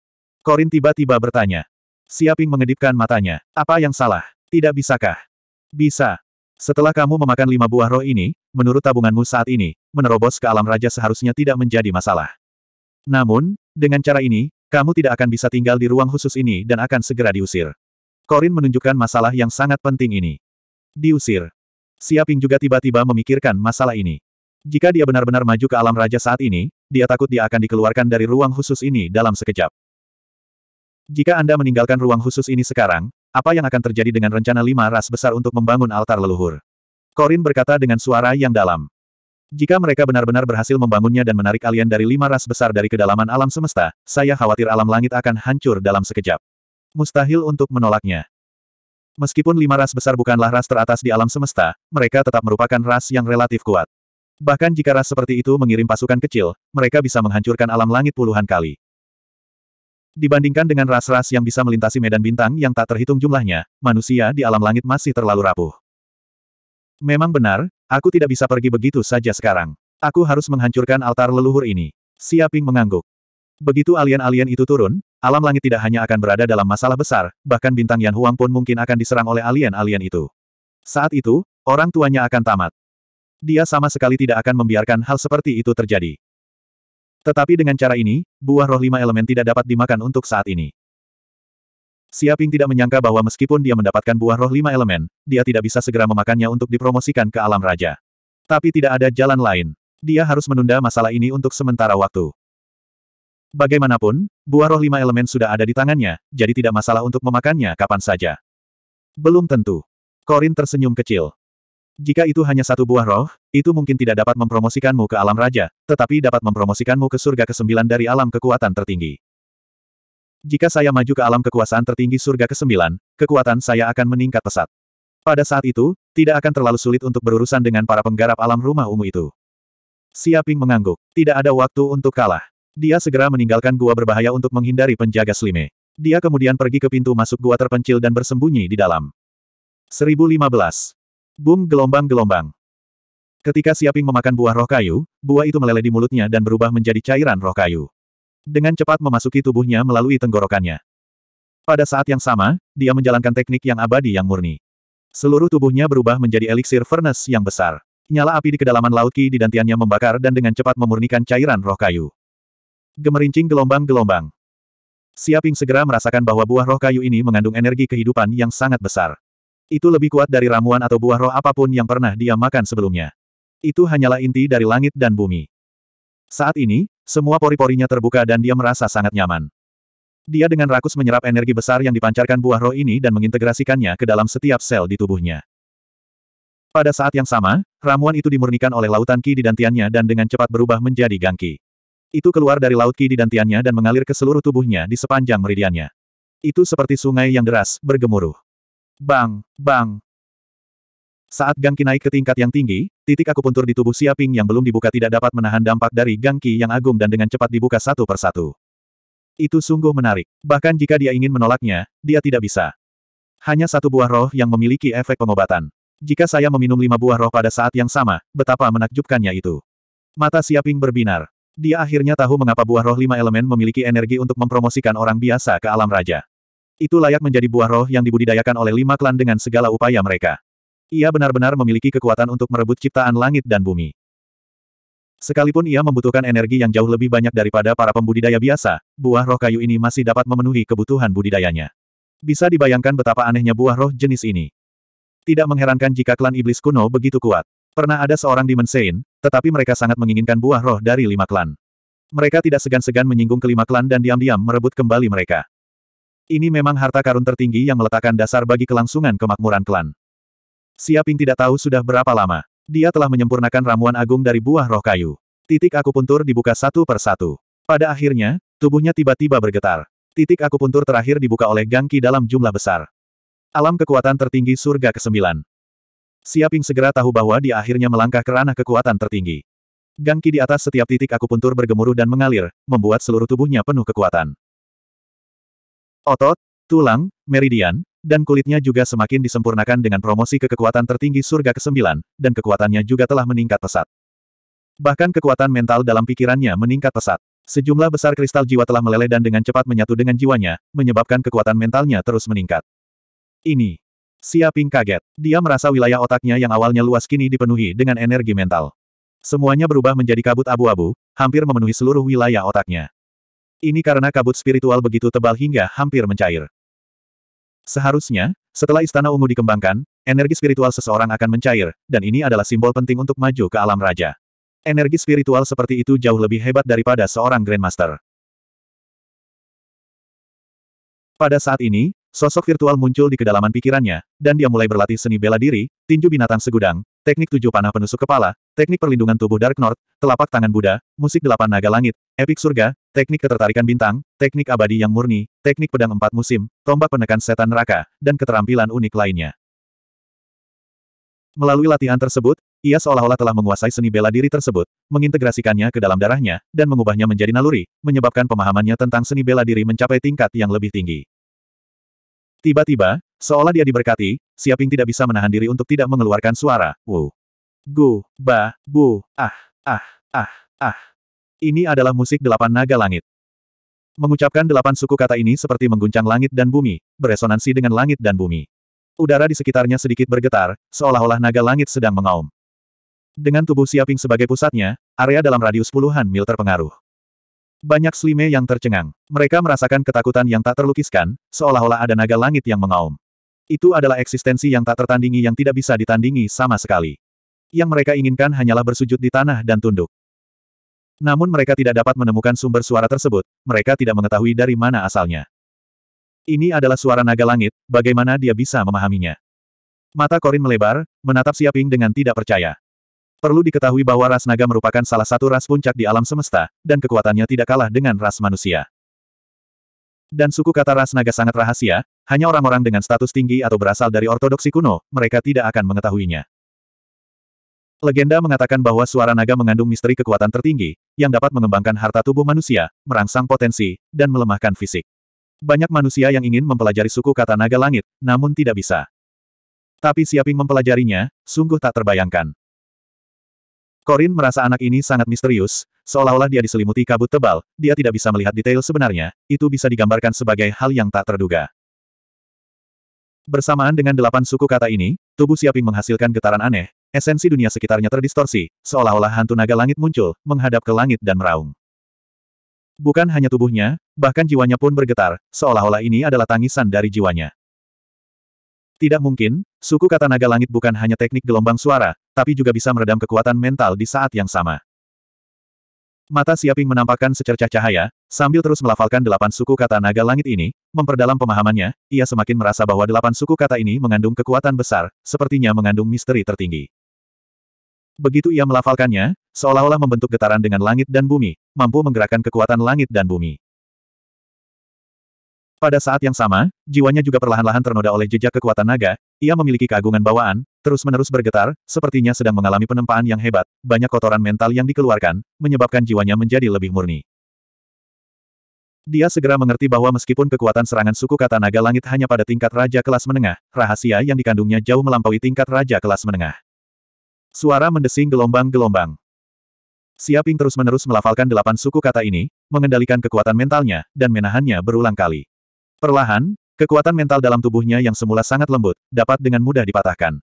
Korin tiba-tiba bertanya. Siaping mengedipkan matanya. Apa yang salah? Tidak bisakah? Bisa. Setelah kamu memakan lima buah roh ini, menurut tabunganmu saat ini, menerobos ke alam raja seharusnya tidak menjadi masalah. Namun, dengan cara ini, kamu tidak akan bisa tinggal di ruang khusus ini dan akan segera diusir. Korin menunjukkan masalah yang sangat penting ini. Diusir. Siaping juga tiba-tiba memikirkan masalah ini. Jika dia benar-benar maju ke alam raja saat ini, dia takut dia akan dikeluarkan dari ruang khusus ini dalam sekejap. Jika Anda meninggalkan ruang khusus ini sekarang, apa yang akan terjadi dengan rencana lima ras besar untuk membangun altar leluhur? Korin berkata dengan suara yang dalam. Jika mereka benar-benar berhasil membangunnya dan menarik alien dari lima ras besar dari kedalaman alam semesta, saya khawatir alam langit akan hancur dalam sekejap. Mustahil untuk menolaknya. Meskipun lima ras besar bukanlah ras teratas di alam semesta, mereka tetap merupakan ras yang relatif kuat. Bahkan jika ras seperti itu mengirim pasukan kecil, mereka bisa menghancurkan alam langit puluhan kali. Dibandingkan dengan ras-ras yang bisa melintasi medan bintang yang tak terhitung jumlahnya, manusia di alam langit masih terlalu rapuh. Memang benar, aku tidak bisa pergi begitu saja sekarang. Aku harus menghancurkan altar leluhur ini. Siaping mengangguk. Begitu alien-alien itu turun, Alam langit tidak hanya akan berada dalam masalah besar, bahkan bintang Yan Huang pun mungkin akan diserang oleh alien-alien itu. Saat itu, orang tuanya akan tamat. Dia sama sekali tidak akan membiarkan hal seperti itu terjadi. Tetapi dengan cara ini, buah roh lima elemen tidak dapat dimakan untuk saat ini. Siaping tidak menyangka bahwa meskipun dia mendapatkan buah roh lima elemen, dia tidak bisa segera memakannya untuk dipromosikan ke alam raja. Tapi tidak ada jalan lain. Dia harus menunda masalah ini untuk sementara waktu. Bagaimanapun, buah roh lima elemen sudah ada di tangannya, jadi tidak masalah untuk memakannya kapan saja. Belum tentu. Korin tersenyum kecil. Jika itu hanya satu buah roh, itu mungkin tidak dapat mempromosikanmu ke alam raja, tetapi dapat mempromosikanmu ke surga ke kesembilan dari alam kekuatan tertinggi. Jika saya maju ke alam kekuasaan tertinggi surga ke kesembilan, kekuatan saya akan meningkat pesat. Pada saat itu, tidak akan terlalu sulit untuk berurusan dengan para penggarap alam rumah ungu itu. Siaping mengangguk. Tidak ada waktu untuk kalah. Dia segera meninggalkan gua berbahaya untuk menghindari penjaga Slime. Dia kemudian pergi ke pintu masuk gua terpencil dan bersembunyi di dalam. 1015. Boom gelombang-gelombang. Ketika Siaping memakan buah roh kayu, buah itu meleleh di mulutnya dan berubah menjadi cairan roh kayu. Dengan cepat memasuki tubuhnya melalui tenggorokannya. Pada saat yang sama, dia menjalankan teknik yang abadi yang murni. Seluruh tubuhnya berubah menjadi eliksir furnace yang besar. Nyala api di kedalaman laut Ki di dantiannya membakar dan dengan cepat memurnikan cairan roh kayu. Gemerincing gelombang-gelombang. Siaping segera merasakan bahwa buah roh kayu ini mengandung energi kehidupan yang sangat besar. Itu lebih kuat dari ramuan atau buah roh apapun yang pernah dia makan sebelumnya. Itu hanyalah inti dari langit dan bumi. Saat ini, semua pori-porinya terbuka dan dia merasa sangat nyaman. Dia dengan rakus menyerap energi besar yang dipancarkan buah roh ini dan mengintegrasikannya ke dalam setiap sel di tubuhnya. Pada saat yang sama, ramuan itu dimurnikan oleh lautan ki di dantiannya dan dengan cepat berubah menjadi gangki. Itu keluar dari laut ki di dantiannya dan mengalir ke seluruh tubuhnya di sepanjang meridiannya. Itu seperti sungai yang deras, bergemuruh. Bang, bang. Saat Gang naik ke tingkat yang tinggi, titik akupuntur di tubuh Siaping yang belum dibuka tidak dapat menahan dampak dari gangki yang agung dan dengan cepat dibuka satu persatu. Itu sungguh menarik. Bahkan jika dia ingin menolaknya, dia tidak bisa. Hanya satu buah roh yang memiliki efek pengobatan. Jika saya meminum lima buah roh pada saat yang sama, betapa menakjubkannya itu. Mata Siaping berbinar. Dia akhirnya tahu mengapa buah roh lima elemen memiliki energi untuk mempromosikan orang biasa ke alam raja. Itu layak menjadi buah roh yang dibudidayakan oleh lima klan dengan segala upaya mereka. Ia benar-benar memiliki kekuatan untuk merebut ciptaan langit dan bumi. Sekalipun ia membutuhkan energi yang jauh lebih banyak daripada para pembudidaya biasa, buah roh kayu ini masih dapat memenuhi kebutuhan budidayanya. Bisa dibayangkan betapa anehnya buah roh jenis ini. Tidak mengherankan jika klan iblis kuno begitu kuat. Pernah ada seorang Demon Saint, tetapi mereka sangat menginginkan buah roh dari lima klan. Mereka tidak segan-segan menyinggung kelima klan dan diam-diam merebut kembali mereka. Ini memang harta karun tertinggi yang meletakkan dasar bagi kelangsungan kemakmuran klan. Siaping tidak tahu sudah berapa lama. Dia telah menyempurnakan ramuan agung dari buah roh kayu. Titik akupuntur dibuka satu per satu. Pada akhirnya, tubuhnya tiba-tiba bergetar. Titik akupuntur terakhir dibuka oleh Gangki dalam jumlah besar. Alam kekuatan tertinggi surga ke-9. Siaping segera tahu bahwa dia akhirnya melangkah ke ranah kekuatan tertinggi. Gangki di atas setiap titik akupuntur bergemuruh dan mengalir, membuat seluruh tubuhnya penuh kekuatan. Otot, tulang, meridian, dan kulitnya juga semakin disempurnakan dengan promosi ke kekuatan tertinggi surga ke-9, dan kekuatannya juga telah meningkat pesat. Bahkan kekuatan mental dalam pikirannya meningkat pesat. Sejumlah besar kristal jiwa telah meleleh dan dengan cepat menyatu dengan jiwanya, menyebabkan kekuatan mentalnya terus meningkat. Ini Siaping kaget. Dia merasa wilayah otaknya yang awalnya luas kini dipenuhi dengan energi mental. Semuanya berubah menjadi kabut abu-abu, hampir memenuhi seluruh wilayah otaknya. Ini karena kabut spiritual begitu tebal hingga hampir mencair. Seharusnya, setelah istana ungu dikembangkan, energi spiritual seseorang akan mencair, dan ini adalah simbol penting untuk maju ke alam raja. Energi spiritual seperti itu jauh lebih hebat daripada seorang Grandmaster. Pada saat ini, Sosok virtual muncul di kedalaman pikirannya, dan dia mulai berlatih seni bela diri, tinju binatang segudang, teknik tujuh panah penusuk kepala, teknik perlindungan tubuh Dark North, telapak tangan Buddha, musik delapan naga langit, epik surga, teknik ketertarikan bintang, teknik abadi yang murni, teknik pedang empat musim, tombak penekan setan neraka, dan keterampilan unik lainnya. Melalui latihan tersebut, ia seolah-olah telah menguasai seni bela diri tersebut, mengintegrasikannya ke dalam darahnya, dan mengubahnya menjadi naluri, menyebabkan pemahamannya tentang seni bela diri mencapai tingkat yang lebih tinggi. Tiba-tiba, seolah dia diberkati, Siaping tidak bisa menahan diri untuk tidak mengeluarkan suara. Wu. Gu, ba, bu, ah, ah, ah, ah. Ini adalah musik delapan naga langit. Mengucapkan delapan suku kata ini seperti mengguncang langit dan bumi, beresonansi dengan langit dan bumi. Udara di sekitarnya sedikit bergetar, seolah-olah naga langit sedang mengaum. Dengan tubuh Siaping sebagai pusatnya, area dalam radius puluhan mil terpengaruh. Banyak slime yang tercengang. Mereka merasakan ketakutan yang tak terlukiskan, seolah-olah ada naga langit yang mengaum. Itu adalah eksistensi yang tak tertandingi yang tidak bisa ditandingi sama sekali. Yang mereka inginkan hanyalah bersujud di tanah dan tunduk. Namun mereka tidak dapat menemukan sumber suara tersebut, mereka tidak mengetahui dari mana asalnya. Ini adalah suara naga langit, bagaimana dia bisa memahaminya. Mata Korin melebar, menatap Siaping dengan tidak percaya. Perlu diketahui bahwa ras naga merupakan salah satu ras puncak di alam semesta, dan kekuatannya tidak kalah dengan ras manusia. Dan suku kata ras naga sangat rahasia, hanya orang-orang dengan status tinggi atau berasal dari ortodoksi kuno, mereka tidak akan mengetahuinya. Legenda mengatakan bahwa suara naga mengandung misteri kekuatan tertinggi, yang dapat mengembangkan harta tubuh manusia, merangsang potensi, dan melemahkan fisik. Banyak manusia yang ingin mempelajari suku kata naga langit, namun tidak bisa. Tapi Siaping mempelajarinya, sungguh tak terbayangkan. Korin merasa anak ini sangat misterius, seolah-olah dia diselimuti kabut tebal, dia tidak bisa melihat detail sebenarnya, itu bisa digambarkan sebagai hal yang tak terduga. Bersamaan dengan delapan suku kata ini, tubuh Siaping menghasilkan getaran aneh, esensi dunia sekitarnya terdistorsi, seolah-olah hantu naga langit muncul, menghadap ke langit dan meraung. Bukan hanya tubuhnya, bahkan jiwanya pun bergetar, seolah-olah ini adalah tangisan dari jiwanya. Tidak mungkin, suku kata naga langit bukan hanya teknik gelombang suara, tapi juga bisa meredam kekuatan mental di saat yang sama. Mata Siaping menampakkan secercah cahaya, sambil terus melafalkan delapan suku kata naga langit ini, memperdalam pemahamannya, ia semakin merasa bahwa delapan suku kata ini mengandung kekuatan besar, sepertinya mengandung misteri tertinggi. Begitu ia melafalkannya, seolah-olah membentuk getaran dengan langit dan bumi, mampu menggerakkan kekuatan langit dan bumi. Pada saat yang sama, jiwanya juga perlahan-lahan ternoda oleh jejak kekuatan naga, ia memiliki keagungan bawaan, terus-menerus bergetar, sepertinya sedang mengalami penempaan yang hebat, banyak kotoran mental yang dikeluarkan, menyebabkan jiwanya menjadi lebih murni. Dia segera mengerti bahwa meskipun kekuatan serangan suku kata naga langit hanya pada tingkat raja kelas menengah, rahasia yang dikandungnya jauh melampaui tingkat raja kelas menengah. Suara mendesing gelombang-gelombang. Siaping terus-menerus melafalkan delapan suku kata ini, mengendalikan kekuatan mentalnya, dan menahannya berulang kali. Perlahan, kekuatan mental dalam tubuhnya yang semula sangat lembut, dapat dengan mudah dipatahkan.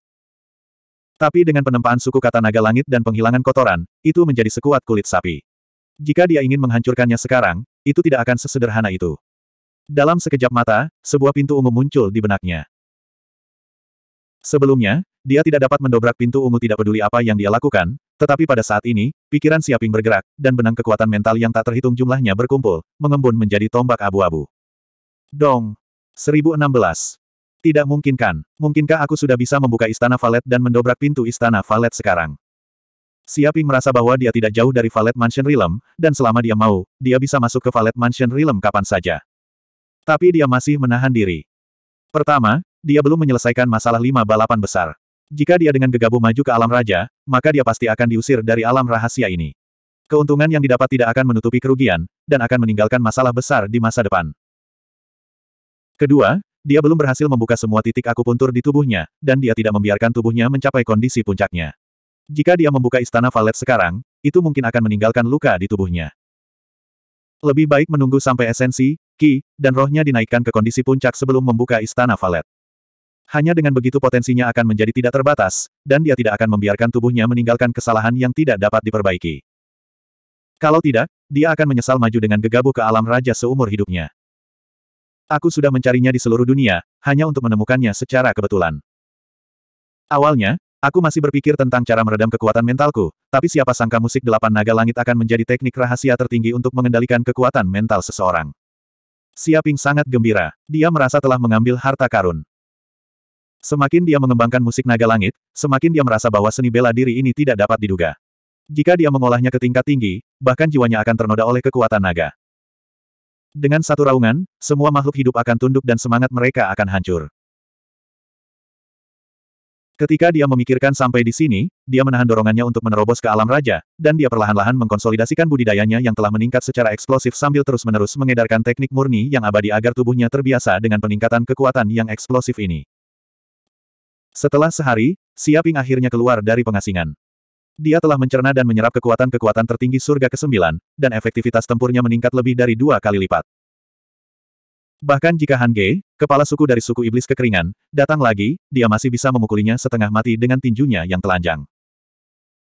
Tapi dengan penempaan suku kata naga langit dan penghilangan kotoran, itu menjadi sekuat kulit sapi. Jika dia ingin menghancurkannya sekarang, itu tidak akan sesederhana itu. Dalam sekejap mata, sebuah pintu ungu muncul di benaknya. Sebelumnya, dia tidak dapat mendobrak pintu ungu tidak peduli apa yang dia lakukan, tetapi pada saat ini, pikiran Siaping bergerak, dan benang kekuatan mental yang tak terhitung jumlahnya berkumpul, mengembun menjadi tombak abu-abu. Dong. 1016. Tidak mungkin kan? Mungkinkah aku sudah bisa membuka istana Valet dan mendobrak pintu istana Valet sekarang? Siaping merasa bahwa dia tidak jauh dari Valet Mansion Realm, dan selama dia mau, dia bisa masuk ke Valet Mansion Realm kapan saja. Tapi dia masih menahan diri. Pertama, dia belum menyelesaikan masalah lima balapan besar. Jika dia dengan gegabah maju ke alam raja, maka dia pasti akan diusir dari alam rahasia ini. Keuntungan yang didapat tidak akan menutupi kerugian, dan akan meninggalkan masalah besar di masa depan. Kedua, dia belum berhasil membuka semua titik akupuntur di tubuhnya, dan dia tidak membiarkan tubuhnya mencapai kondisi puncaknya. Jika dia membuka istana Valet sekarang, itu mungkin akan meninggalkan luka di tubuhnya. Lebih baik menunggu sampai esensi, ki, dan rohnya dinaikkan ke kondisi puncak sebelum membuka istana Valet. Hanya dengan begitu potensinya akan menjadi tidak terbatas, dan dia tidak akan membiarkan tubuhnya meninggalkan kesalahan yang tidak dapat diperbaiki. Kalau tidak, dia akan menyesal maju dengan gegabah ke alam raja seumur hidupnya. Aku sudah mencarinya di seluruh dunia, hanya untuk menemukannya secara kebetulan. Awalnya, aku masih berpikir tentang cara meredam kekuatan mentalku, tapi siapa sangka musik delapan naga langit akan menjadi teknik rahasia tertinggi untuk mengendalikan kekuatan mental seseorang. Siaping sangat gembira, dia merasa telah mengambil harta karun. Semakin dia mengembangkan musik naga langit, semakin dia merasa bahwa seni bela diri ini tidak dapat diduga. Jika dia mengolahnya ke tingkat tinggi, bahkan jiwanya akan ternoda oleh kekuatan naga. Dengan satu raungan, semua makhluk hidup akan tunduk dan semangat mereka akan hancur. Ketika dia memikirkan sampai di sini, dia menahan dorongannya untuk menerobos ke alam raja, dan dia perlahan-lahan mengkonsolidasikan budidayanya yang telah meningkat secara eksplosif sambil terus-menerus mengedarkan teknik murni yang abadi agar tubuhnya terbiasa dengan peningkatan kekuatan yang eksplosif ini. Setelah sehari, Siaping akhirnya keluar dari pengasingan. Dia telah mencerna dan menyerap kekuatan-kekuatan tertinggi surga ke-9, dan efektivitas tempurnya meningkat lebih dari dua kali lipat. Bahkan jika Han Ge, kepala suku dari suku iblis kekeringan, datang lagi, dia masih bisa memukulinya setengah mati dengan tinjunya yang telanjang.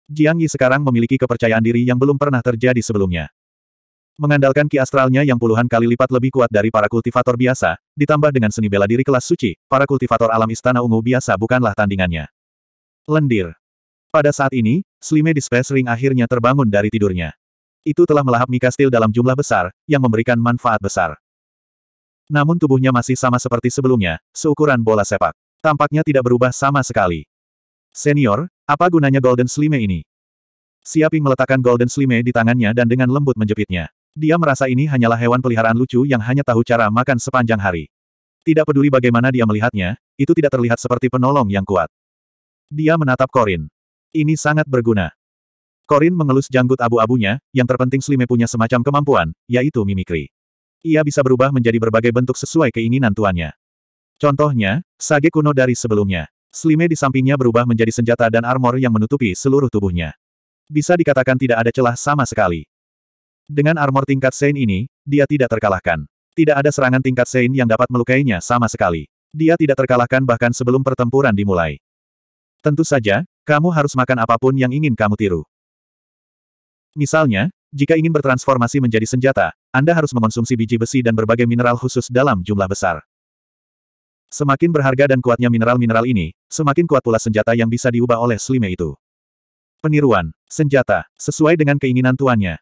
Jiang Yi sekarang memiliki kepercayaan diri yang belum pernah terjadi sebelumnya. Mengandalkan ki astralnya yang puluhan kali lipat lebih kuat dari para kultivator biasa, ditambah dengan seni bela diri kelas suci, para kultivator alam istana ungu biasa bukanlah tandingannya. Lendir. Pada saat ini, Slime di Ring akhirnya terbangun dari tidurnya. Itu telah melahap Mika Steel dalam jumlah besar, yang memberikan manfaat besar. Namun tubuhnya masih sama seperti sebelumnya, seukuran bola sepak. Tampaknya tidak berubah sama sekali. Senior, apa gunanya Golden Slime ini? Siaping meletakkan Golden Slime di tangannya dan dengan lembut menjepitnya. Dia merasa ini hanyalah hewan peliharaan lucu yang hanya tahu cara makan sepanjang hari. Tidak peduli bagaimana dia melihatnya, itu tidak terlihat seperti penolong yang kuat. Dia menatap Korin. Ini sangat berguna. Korin mengelus janggut abu-abunya, yang terpenting Slime punya semacam kemampuan, yaitu mimikri. Ia bisa berubah menjadi berbagai bentuk sesuai keinginan tuannya. Contohnya, sage kuno dari sebelumnya. Slime di sampingnya berubah menjadi senjata dan armor yang menutupi seluruh tubuhnya. Bisa dikatakan tidak ada celah sama sekali. Dengan armor tingkat Sein ini, dia tidak terkalahkan. Tidak ada serangan tingkat Sein yang dapat melukainya sama sekali. Dia tidak terkalahkan bahkan sebelum pertempuran dimulai. Tentu saja, kamu harus makan apapun yang ingin kamu tiru. Misalnya, jika ingin bertransformasi menjadi senjata, Anda harus mengonsumsi biji besi dan berbagai mineral khusus dalam jumlah besar. Semakin berharga dan kuatnya mineral-mineral ini, semakin kuat pula senjata yang bisa diubah oleh Slime itu. Peniruan, senjata, sesuai dengan keinginan tuannya.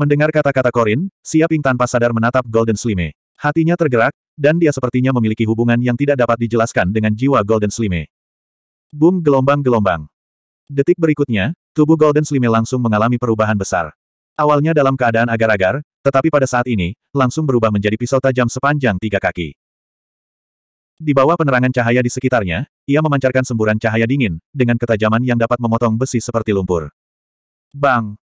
Mendengar kata-kata Korin, Siap Ping tanpa sadar menatap Golden Slime. Hatinya tergerak, dan dia sepertinya memiliki hubungan yang tidak dapat dijelaskan dengan jiwa Golden Slime. Boom gelombang-gelombang. Detik berikutnya, tubuh Golden Slime langsung mengalami perubahan besar. Awalnya dalam keadaan agar-agar, tetapi pada saat ini, langsung berubah menjadi pisau tajam sepanjang tiga kaki. Di bawah penerangan cahaya di sekitarnya, ia memancarkan semburan cahaya dingin, dengan ketajaman yang dapat memotong besi seperti lumpur. Bang!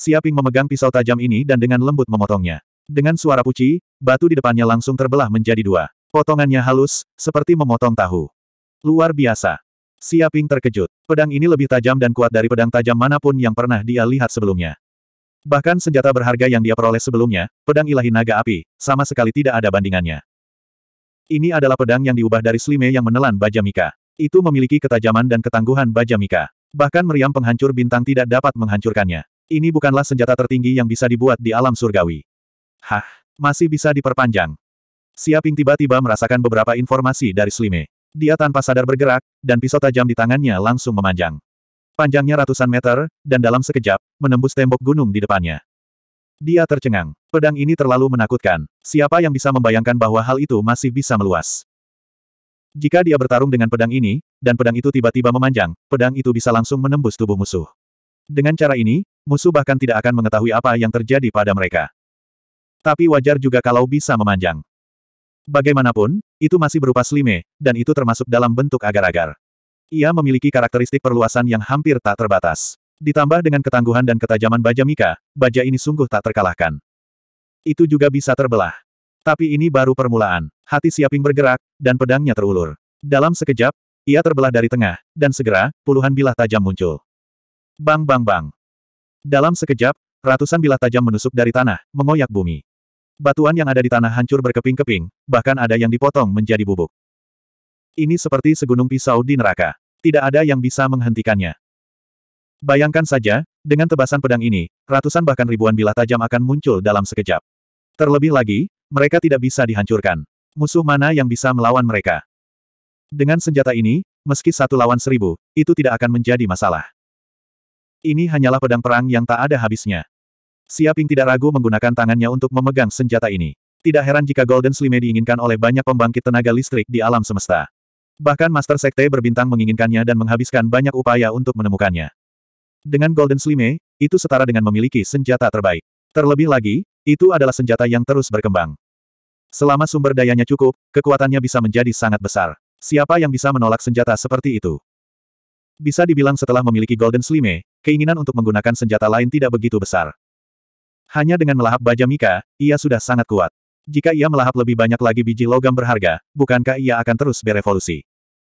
Siaping memegang pisau tajam ini dan dengan lembut memotongnya. Dengan suara puci, batu di depannya langsung terbelah menjadi dua. Potongannya halus, seperti memotong tahu. Luar biasa. Siaping terkejut. Pedang ini lebih tajam dan kuat dari pedang tajam manapun yang pernah dia lihat sebelumnya. Bahkan senjata berharga yang dia peroleh sebelumnya, pedang ilahi naga api, sama sekali tidak ada bandingannya. Ini adalah pedang yang diubah dari slime yang menelan baja Mika. Itu memiliki ketajaman dan ketangguhan baja Mika. Bahkan meriam penghancur bintang tidak dapat menghancurkannya. Ini bukanlah senjata tertinggi yang bisa dibuat di alam surgawi. Hah, masih bisa diperpanjang. Siaping tiba-tiba merasakan beberapa informasi dari slime. Dia tanpa sadar bergerak, dan pisau tajam di tangannya langsung memanjang. Panjangnya ratusan meter, dan dalam sekejap, menembus tembok gunung di depannya. Dia tercengang. Pedang ini terlalu menakutkan. Siapa yang bisa membayangkan bahwa hal itu masih bisa meluas? Jika dia bertarung dengan pedang ini, dan pedang itu tiba-tiba memanjang, pedang itu bisa langsung menembus tubuh musuh. Dengan cara ini, musuh bahkan tidak akan mengetahui apa yang terjadi pada mereka. Tapi wajar juga kalau bisa memanjang. Bagaimanapun, itu masih berupa slime, dan itu termasuk dalam bentuk agar-agar. Ia memiliki karakteristik perluasan yang hampir tak terbatas. Ditambah dengan ketangguhan dan ketajaman baja Mika, baja ini sungguh tak terkalahkan. Itu juga bisa terbelah. Tapi ini baru permulaan. Hati Siaping bergerak, dan pedangnya terulur. Dalam sekejap, ia terbelah dari tengah, dan segera, puluhan bilah tajam muncul. Bang bang bang. Dalam sekejap, ratusan bilah tajam menusuk dari tanah, mengoyak bumi. Batuan yang ada di tanah hancur berkeping-keping, bahkan ada yang dipotong menjadi bubuk. Ini seperti segunung pisau di neraka. Tidak ada yang bisa menghentikannya. Bayangkan saja, dengan tebasan pedang ini, ratusan bahkan ribuan bilah tajam akan muncul dalam sekejap. Terlebih lagi, mereka tidak bisa dihancurkan. Musuh mana yang bisa melawan mereka? Dengan senjata ini, meski satu lawan seribu, itu tidak akan menjadi masalah. Ini hanyalah pedang perang yang tak ada habisnya. Siaping tidak ragu menggunakan tangannya untuk memegang senjata ini. Tidak heran jika Golden Slime diinginkan oleh banyak pembangkit tenaga listrik di alam semesta. Bahkan Master Sekte berbintang menginginkannya dan menghabiskan banyak upaya untuk menemukannya. Dengan Golden Slime, itu setara dengan memiliki senjata terbaik. Terlebih lagi, itu adalah senjata yang terus berkembang. Selama sumber dayanya cukup, kekuatannya bisa menjadi sangat besar. Siapa yang bisa menolak senjata seperti itu? Bisa dibilang setelah memiliki Golden Slime, keinginan untuk menggunakan senjata lain tidak begitu besar. Hanya dengan melahap baja Mika, ia sudah sangat kuat. Jika ia melahap lebih banyak lagi biji logam berharga, bukankah ia akan terus berevolusi?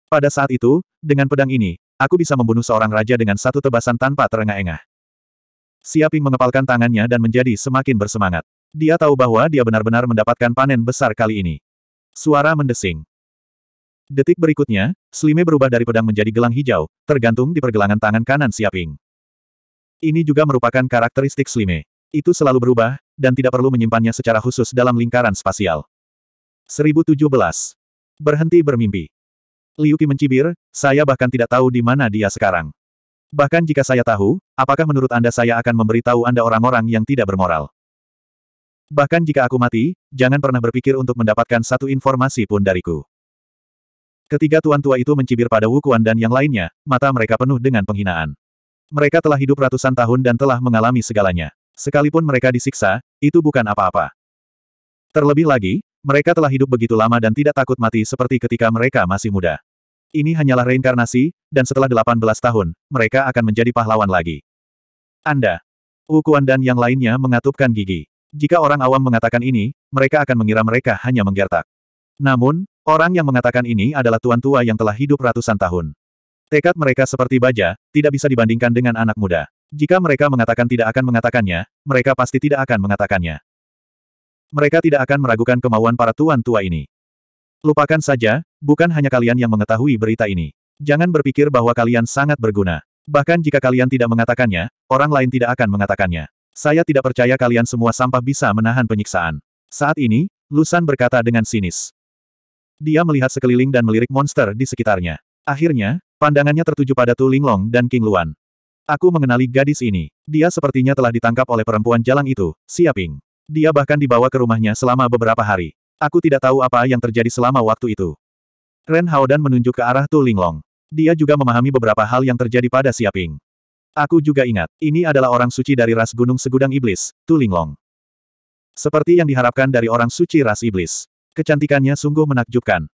Pada saat itu, dengan pedang ini, aku bisa membunuh seorang raja dengan satu tebasan tanpa terengah-engah. Siaping mengepalkan tangannya dan menjadi semakin bersemangat. Dia tahu bahwa dia benar-benar mendapatkan panen besar kali ini. Suara mendesing. Detik berikutnya, Slime berubah dari pedang menjadi gelang hijau, tergantung di pergelangan tangan kanan Siaping. Ini juga merupakan karakteristik Slime. Itu selalu berubah, dan tidak perlu menyimpannya secara khusus dalam lingkaran spasial. 1017. Berhenti bermimpi. Liuki mencibir, saya bahkan tidak tahu di mana dia sekarang. Bahkan jika saya tahu, apakah menurut Anda saya akan memberitahu Anda orang-orang yang tidak bermoral? Bahkan jika aku mati, jangan pernah berpikir untuk mendapatkan satu informasi pun dariku. Ketiga tuan tua itu mencibir pada Wukuan dan yang lainnya, mata mereka penuh dengan penghinaan. Mereka telah hidup ratusan tahun dan telah mengalami segalanya. Sekalipun mereka disiksa, itu bukan apa-apa. Terlebih lagi, mereka telah hidup begitu lama dan tidak takut mati seperti ketika mereka masih muda. Ini hanyalah reinkarnasi, dan setelah 18 tahun, mereka akan menjadi pahlawan lagi. Anda, Ukuan dan yang lainnya mengatupkan gigi. Jika orang awam mengatakan ini, mereka akan mengira mereka hanya menggertak. Namun, orang yang mengatakan ini adalah tuan tua yang telah hidup ratusan tahun. Tekad mereka seperti baja, tidak bisa dibandingkan dengan anak muda. Jika mereka mengatakan tidak akan mengatakannya, mereka pasti tidak akan mengatakannya. Mereka tidak akan meragukan kemauan para tuan tua ini. Lupakan saja, bukan hanya kalian yang mengetahui berita ini. Jangan berpikir bahwa kalian sangat berguna. Bahkan jika kalian tidak mengatakannya, orang lain tidak akan mengatakannya. Saya tidak percaya kalian semua sampah bisa menahan penyiksaan. Saat ini, Lusan berkata dengan sinis. Dia melihat sekeliling dan melirik monster di sekitarnya. Akhirnya, pandangannya tertuju pada Tu Linglong dan King Luan. Aku mengenali gadis ini. Dia sepertinya telah ditangkap oleh perempuan jalan itu, Siaping. Dia bahkan dibawa ke rumahnya selama beberapa hari. Aku tidak tahu apa yang terjadi selama waktu itu. Ren Haodan menunjuk ke arah Tu Linglong. Dia juga memahami beberapa hal yang terjadi pada Siaping. Aku juga ingat, ini adalah orang suci dari ras gunung segudang iblis, Tu Linglong. Seperti yang diharapkan dari orang suci ras iblis. Kecantikannya sungguh menakjubkan.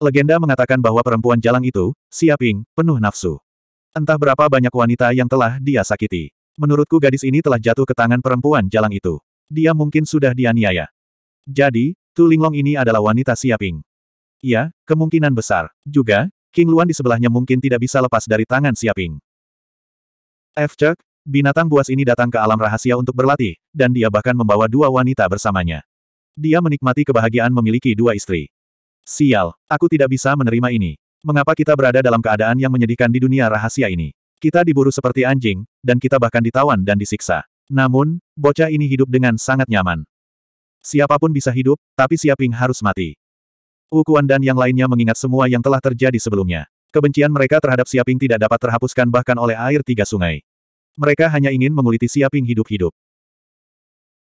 Legenda mengatakan bahwa perempuan jalan itu, Siaping, penuh nafsu. Entah berapa banyak wanita yang telah dia sakiti. Menurutku gadis ini telah jatuh ke tangan perempuan jalang itu. Dia mungkin sudah dianiaya. Jadi, Tu Linglong ini adalah wanita Siaping. Iya, kemungkinan besar. Juga, King Luan di sebelahnya mungkin tidak bisa lepas dari tangan Siaping. F. Chek, binatang buas ini datang ke alam rahasia untuk berlatih, dan dia bahkan membawa dua wanita bersamanya. Dia menikmati kebahagiaan memiliki dua istri. Sial, aku tidak bisa menerima ini. Mengapa kita berada dalam keadaan yang menyedihkan di dunia rahasia ini? Kita diburu seperti anjing, dan kita bahkan ditawan dan disiksa. Namun, bocah ini hidup dengan sangat nyaman. Siapapun bisa hidup, tapi Siaping harus mati. Ukuan dan yang lainnya mengingat semua yang telah terjadi sebelumnya. Kebencian mereka terhadap Siaping tidak dapat terhapuskan bahkan oleh air tiga sungai. Mereka hanya ingin menguliti Siaping hidup-hidup.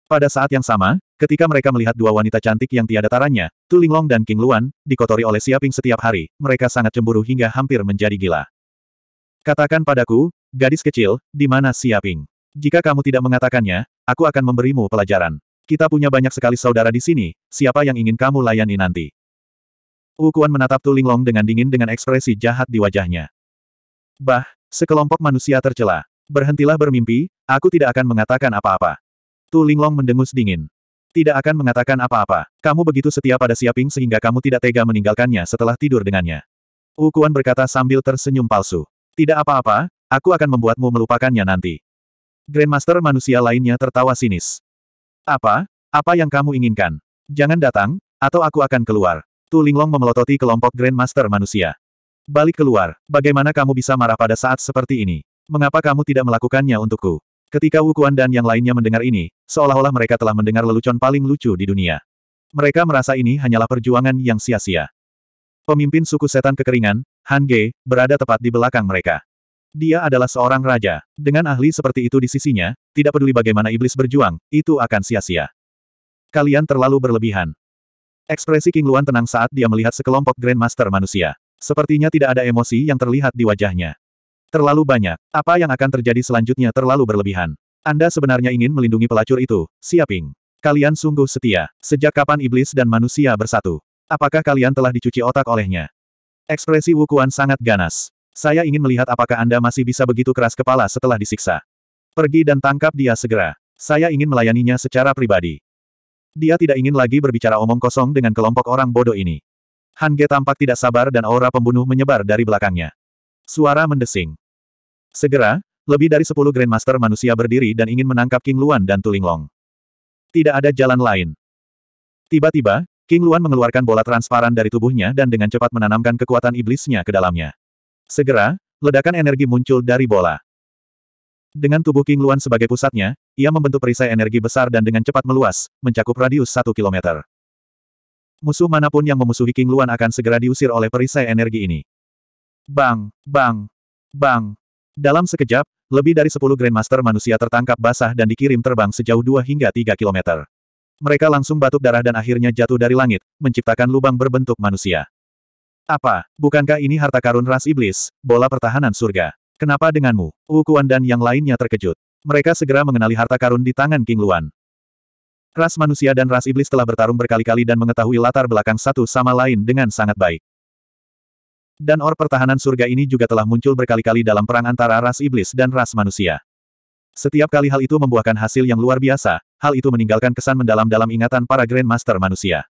Pada saat yang sama, Ketika mereka melihat dua wanita cantik yang tiada taranya, Tu Linglong dan King Luan, dikotori oleh Siaping setiap hari, mereka sangat cemburu hingga hampir menjadi gila. Katakan padaku, gadis kecil, di mana Siaping? Jika kamu tidak mengatakannya, aku akan memberimu pelajaran. Kita punya banyak sekali saudara di sini, siapa yang ingin kamu layani nanti? Wukuan menatap Tu Linglong dengan dingin dengan ekspresi jahat di wajahnya. Bah, sekelompok manusia tercela. Berhentilah bermimpi, aku tidak akan mengatakan apa-apa. Tu Linglong mendengus dingin. Tidak akan mengatakan apa-apa. Kamu begitu setia pada Siaping sehingga kamu tidak tega meninggalkannya setelah tidur dengannya. Ukuan berkata sambil tersenyum palsu. Tidak apa-apa, aku akan membuatmu melupakannya nanti. Grandmaster manusia lainnya tertawa sinis. Apa? Apa yang kamu inginkan? Jangan datang, atau aku akan keluar. Tu Linglong memelototi kelompok Grandmaster manusia. Balik keluar, bagaimana kamu bisa marah pada saat seperti ini? Mengapa kamu tidak melakukannya untukku? Ketika Wukuan dan yang lainnya mendengar ini, seolah-olah mereka telah mendengar lelucon paling lucu di dunia. Mereka merasa ini hanyalah perjuangan yang sia-sia. Pemimpin suku setan kekeringan, Han Ge, berada tepat di belakang mereka. Dia adalah seorang raja. Dengan ahli seperti itu di sisinya, tidak peduli bagaimana iblis berjuang, itu akan sia-sia. Kalian terlalu berlebihan. Ekspresi King Luan tenang saat dia melihat sekelompok Grandmaster manusia. Sepertinya tidak ada emosi yang terlihat di wajahnya. Terlalu banyak. Apa yang akan terjadi selanjutnya terlalu berlebihan. Anda sebenarnya ingin melindungi pelacur itu, Siaping. Kalian sungguh setia. Sejak kapan iblis dan manusia bersatu? Apakah kalian telah dicuci otak olehnya? Ekspresi Wukuan sangat ganas. Saya ingin melihat apakah Anda masih bisa begitu keras kepala setelah disiksa. Pergi dan tangkap dia segera. Saya ingin melayaninya secara pribadi. Dia tidak ingin lagi berbicara omong kosong dengan kelompok orang bodoh ini. Hange tampak tidak sabar dan aura pembunuh menyebar dari belakangnya. Suara mendesing. Segera, lebih dari sepuluh Grandmaster manusia berdiri dan ingin menangkap King Luan dan Tuling Long. Tidak ada jalan lain. Tiba-tiba, King Luan mengeluarkan bola transparan dari tubuhnya dan dengan cepat menanamkan kekuatan iblisnya ke dalamnya. Segera, ledakan energi muncul dari bola. Dengan tubuh King Luan sebagai pusatnya, ia membentuk perisai energi besar dan dengan cepat meluas, mencakup radius satu kilometer. Musuh manapun yang memusuhi King Luan akan segera diusir oleh perisai energi ini. Bang, bang, bang. Dalam sekejap, lebih dari 10 Grandmaster manusia tertangkap basah dan dikirim terbang sejauh 2 hingga 3 kilometer. Mereka langsung batuk darah dan akhirnya jatuh dari langit, menciptakan lubang berbentuk manusia. Apa, bukankah ini harta karun ras iblis, bola pertahanan surga? Kenapa denganmu? Wukuan dan yang lainnya terkejut. Mereka segera mengenali harta karun di tangan King Luan. Ras manusia dan ras iblis telah bertarung berkali-kali dan mengetahui latar belakang satu sama lain dengan sangat baik. Dan or pertahanan surga ini juga telah muncul berkali-kali dalam perang antara ras iblis dan ras manusia. Setiap kali hal itu membuahkan hasil yang luar biasa, hal itu meninggalkan kesan mendalam dalam ingatan para Grandmaster manusia.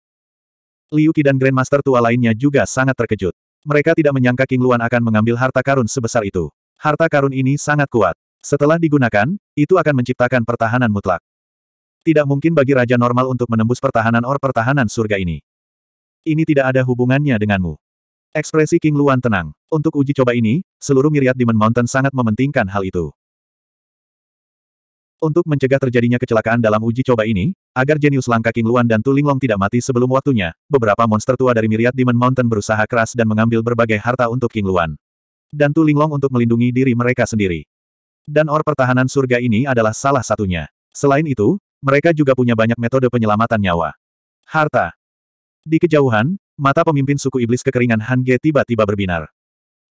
Liu Qi dan Grandmaster tua lainnya juga sangat terkejut. Mereka tidak menyangka King Luan akan mengambil harta karun sebesar itu. Harta karun ini sangat kuat. Setelah digunakan, itu akan menciptakan pertahanan mutlak. Tidak mungkin bagi Raja Normal untuk menembus pertahanan or pertahanan surga ini. Ini tidak ada hubungannya denganmu. Ekspresi King Luan tenang. Untuk uji coba ini, seluruh miriat Demon Mountain sangat mementingkan hal itu. Untuk mencegah terjadinya kecelakaan dalam uji coba ini, agar jenius langka King Luan dan Tulinglong tidak mati sebelum waktunya, beberapa monster tua dari miriat Demon Mountain berusaha keras dan mengambil berbagai harta untuk King Luan. Dan Tulinglong untuk melindungi diri mereka sendiri. Dan or pertahanan surga ini adalah salah satunya. Selain itu, mereka juga punya banyak metode penyelamatan nyawa. Harta, di kejauhan, mata pemimpin suku iblis kekeringan Han Ge tiba-tiba berbinar.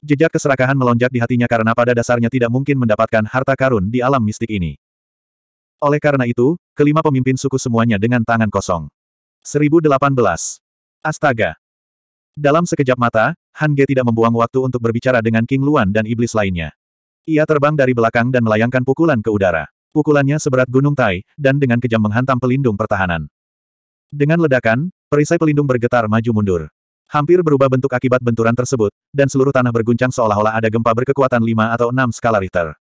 Jejak keserakahan melonjak di hatinya karena pada dasarnya tidak mungkin mendapatkan harta karun di alam mistik ini. Oleh karena itu, kelima pemimpin suku semuanya dengan tangan kosong. 1018. Astaga. Dalam sekejap mata, Han Ge tidak membuang waktu untuk berbicara dengan King Luan dan iblis lainnya. Ia terbang dari belakang dan melayangkan pukulan ke udara. Pukulannya seberat gunung Tai, dan dengan kejam menghantam pelindung pertahanan. Dengan ledakan, Perisai pelindung bergetar maju mundur. Hampir berubah bentuk akibat benturan tersebut, dan seluruh tanah berguncang seolah-olah ada gempa berkekuatan 5 atau 6 skala Richter.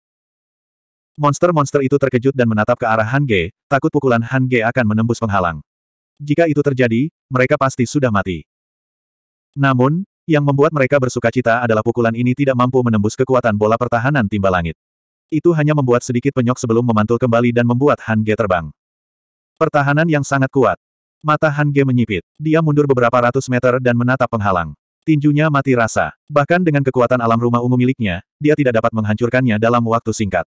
Monster-monster itu terkejut dan menatap ke arah Han Ge, takut pukulan Han Ge akan menembus penghalang. Jika itu terjadi, mereka pasti sudah mati. Namun, yang membuat mereka bersuka cita adalah pukulan ini tidak mampu menembus kekuatan bola pertahanan timba langit. Itu hanya membuat sedikit penyok sebelum memantul kembali dan membuat Han Ge terbang. Pertahanan yang sangat kuat. Mata Han Ge menyipit. Dia mundur beberapa ratus meter dan menatap penghalang. Tinjunya mati rasa. Bahkan dengan kekuatan alam rumah ungu miliknya, dia tidak dapat menghancurkannya dalam waktu singkat.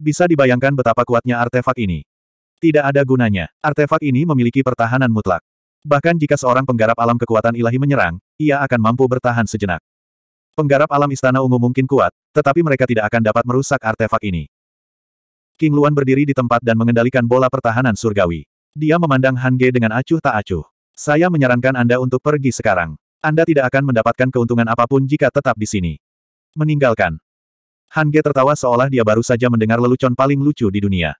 Bisa dibayangkan betapa kuatnya artefak ini. Tidak ada gunanya. Artefak ini memiliki pertahanan mutlak. Bahkan jika seorang penggarap alam kekuatan ilahi menyerang, ia akan mampu bertahan sejenak. Penggarap alam istana ungu mungkin kuat, tetapi mereka tidak akan dapat merusak artefak ini. King Luan berdiri di tempat dan mengendalikan bola pertahanan surgawi. Dia memandang Han Ge dengan acuh tak acuh. Saya menyarankan Anda untuk pergi sekarang. Anda tidak akan mendapatkan keuntungan apapun jika tetap di sini. Meninggalkan. Han Ge tertawa seolah dia baru saja mendengar lelucon paling lucu di dunia.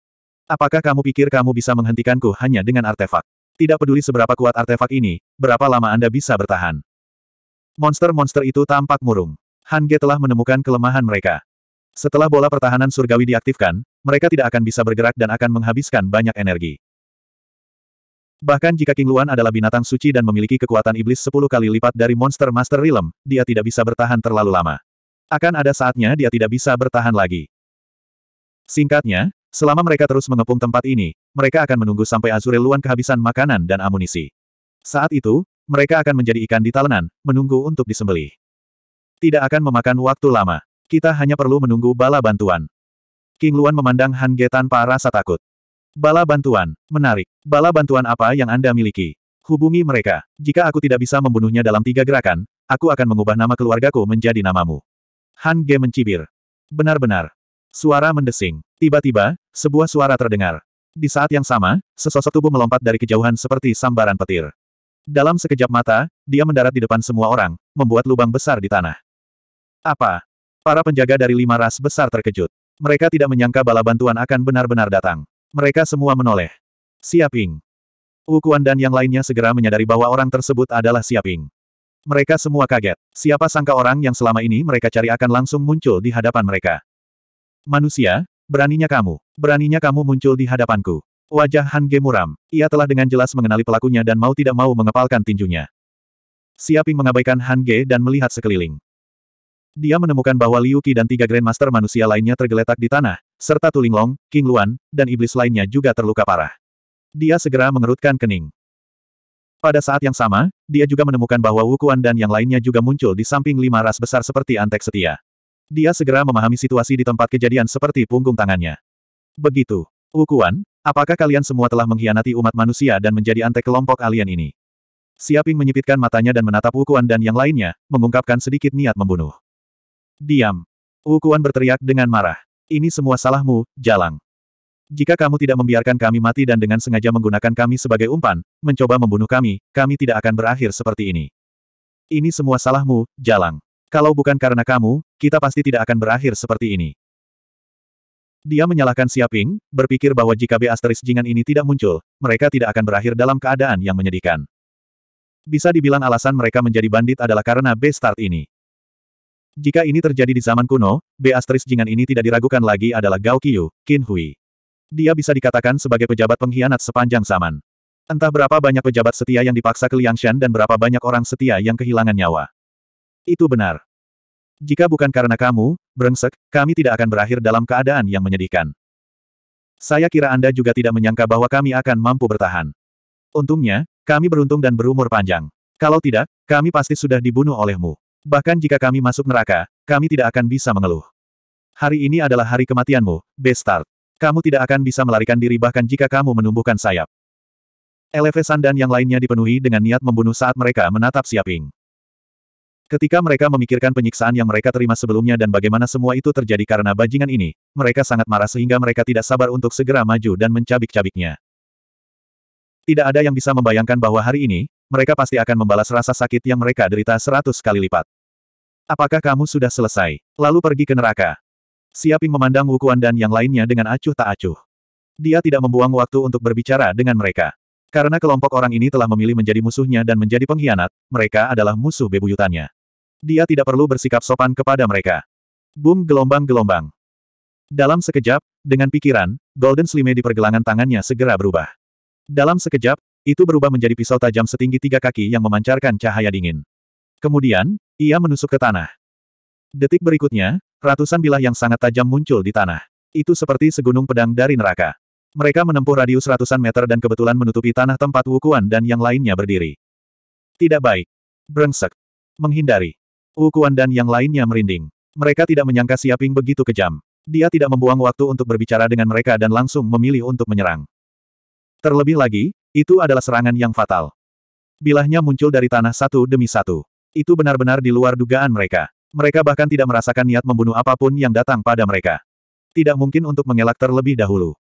Apakah kamu pikir kamu bisa menghentikanku hanya dengan artefak? Tidak peduli seberapa kuat artefak ini, berapa lama Anda bisa bertahan. Monster-monster itu tampak murung. Han Ge telah menemukan kelemahan mereka. Setelah bola pertahanan surgawi diaktifkan, mereka tidak akan bisa bergerak dan akan menghabiskan banyak energi. Bahkan jika King Luan adalah binatang suci dan memiliki kekuatan iblis sepuluh kali lipat dari Monster Master Realm, dia tidak bisa bertahan terlalu lama. Akan ada saatnya dia tidak bisa bertahan lagi. Singkatnya, selama mereka terus mengepung tempat ini, mereka akan menunggu sampai Azure Luan kehabisan makanan dan amunisi. Saat itu, mereka akan menjadi ikan di talenan, menunggu untuk disembelih. Tidak akan memakan waktu lama. Kita hanya perlu menunggu bala bantuan. King Luan memandang Han Ge tanpa rasa takut. Bala bantuan. Menarik. Bala bantuan apa yang Anda miliki? Hubungi mereka. Jika aku tidak bisa membunuhnya dalam tiga gerakan, aku akan mengubah nama keluargaku menjadi namamu. Han Ge mencibir. Benar-benar. Suara mendesing. Tiba-tiba, sebuah suara terdengar. Di saat yang sama, sesosok tubuh melompat dari kejauhan seperti sambaran petir. Dalam sekejap mata, dia mendarat di depan semua orang, membuat lubang besar di tanah. Apa? Para penjaga dari lima ras besar terkejut. Mereka tidak menyangka bala bantuan akan benar-benar datang. Mereka semua menoleh. Siaping. Wukuan dan yang lainnya segera menyadari bahwa orang tersebut adalah Siaping. Mereka semua kaget. Siapa sangka orang yang selama ini mereka cari akan langsung muncul di hadapan mereka. Manusia, beraninya kamu. Beraninya kamu muncul di hadapanku. Wajah Han Ge muram. Ia telah dengan jelas mengenali pelakunya dan mau tidak mau mengepalkan tinjunya. Siaping mengabaikan Han Ge dan melihat sekeliling. Dia menemukan bahwa Liu Qi dan tiga Grandmaster manusia lainnya tergeletak di tanah, serta Tuling Long, King Luan, dan iblis lainnya juga terluka parah. Dia segera mengerutkan kening. Pada saat yang sama, dia juga menemukan bahwa Wukuan dan yang lainnya juga muncul di samping lima ras besar seperti antek setia. Dia segera memahami situasi di tempat kejadian seperti punggung tangannya. Begitu. Wukuan, apakah kalian semua telah mengkhianati umat manusia dan menjadi antek kelompok alien ini? Siaping menyipitkan matanya dan menatap Wukuan dan yang lainnya, mengungkapkan sedikit niat membunuh. Diam. Wukuan berteriak dengan marah. Ini semua salahmu, Jalang. Jika kamu tidak membiarkan kami mati dan dengan sengaja menggunakan kami sebagai umpan, mencoba membunuh kami, kami tidak akan berakhir seperti ini. Ini semua salahmu, Jalang. Kalau bukan karena kamu, kita pasti tidak akan berakhir seperti ini. Dia menyalahkan Siaping, berpikir bahwa jika B asteris jingan ini tidak muncul, mereka tidak akan berakhir dalam keadaan yang menyedihkan. Bisa dibilang alasan mereka menjadi bandit adalah karena B start ini. Jika ini terjadi di zaman kuno, B astris jingan ini tidak diragukan lagi adalah Gao Qiu, Qin Hui. Dia bisa dikatakan sebagai pejabat pengkhianat sepanjang zaman. Entah berapa banyak pejabat setia yang dipaksa ke Liangshan dan berapa banyak orang setia yang kehilangan nyawa. Itu benar. Jika bukan karena kamu, brengsek, kami tidak akan berakhir dalam keadaan yang menyedihkan. Saya kira Anda juga tidak menyangka bahwa kami akan mampu bertahan. Untungnya, kami beruntung dan berumur panjang. Kalau tidak, kami pasti sudah dibunuh olehmu. Bahkan jika kami masuk neraka, kami tidak akan bisa mengeluh. Hari ini adalah hari kematianmu, Bestard. Kamu tidak akan bisa melarikan diri bahkan jika kamu menumbuhkan sayap. Elevesan dan yang lainnya dipenuhi dengan niat membunuh saat mereka menatap Siaping. Ketika mereka memikirkan penyiksaan yang mereka terima sebelumnya dan bagaimana semua itu terjadi karena bajingan ini, mereka sangat marah sehingga mereka tidak sabar untuk segera maju dan mencabik-cabiknya. Tidak ada yang bisa membayangkan bahwa hari ini, mereka pasti akan membalas rasa sakit yang mereka derita seratus kali lipat. Apakah kamu sudah selesai? Lalu pergi ke neraka. Siaping memandang Wukuan dan yang lainnya dengan acuh tak acuh. Dia tidak membuang waktu untuk berbicara dengan mereka. Karena kelompok orang ini telah memilih menjadi musuhnya dan menjadi pengkhianat, mereka adalah musuh bebuyutannya. Dia tidak perlu bersikap sopan kepada mereka. Boom gelombang-gelombang. Dalam sekejap, dengan pikiran, Golden Slime di pergelangan tangannya segera berubah. Dalam sekejap, itu berubah menjadi pisau tajam setinggi tiga kaki yang memancarkan cahaya dingin. Kemudian, ia menusuk ke tanah. Detik berikutnya, ratusan bilah yang sangat tajam muncul di tanah. Itu seperti segunung pedang dari neraka. Mereka menempuh radius ratusan meter dan kebetulan menutupi tanah tempat Wukuan dan yang lainnya berdiri. Tidak baik. Brengsek. Menghindari. Wukuan dan yang lainnya merinding. Mereka tidak menyangka Siaping begitu kejam. Dia tidak membuang waktu untuk berbicara dengan mereka dan langsung memilih untuk menyerang. Terlebih lagi, itu adalah serangan yang fatal. Bilahnya muncul dari tanah satu demi satu. Itu benar-benar di luar dugaan mereka. Mereka bahkan tidak merasakan niat membunuh apapun yang datang pada mereka. Tidak mungkin untuk mengelak terlebih dahulu.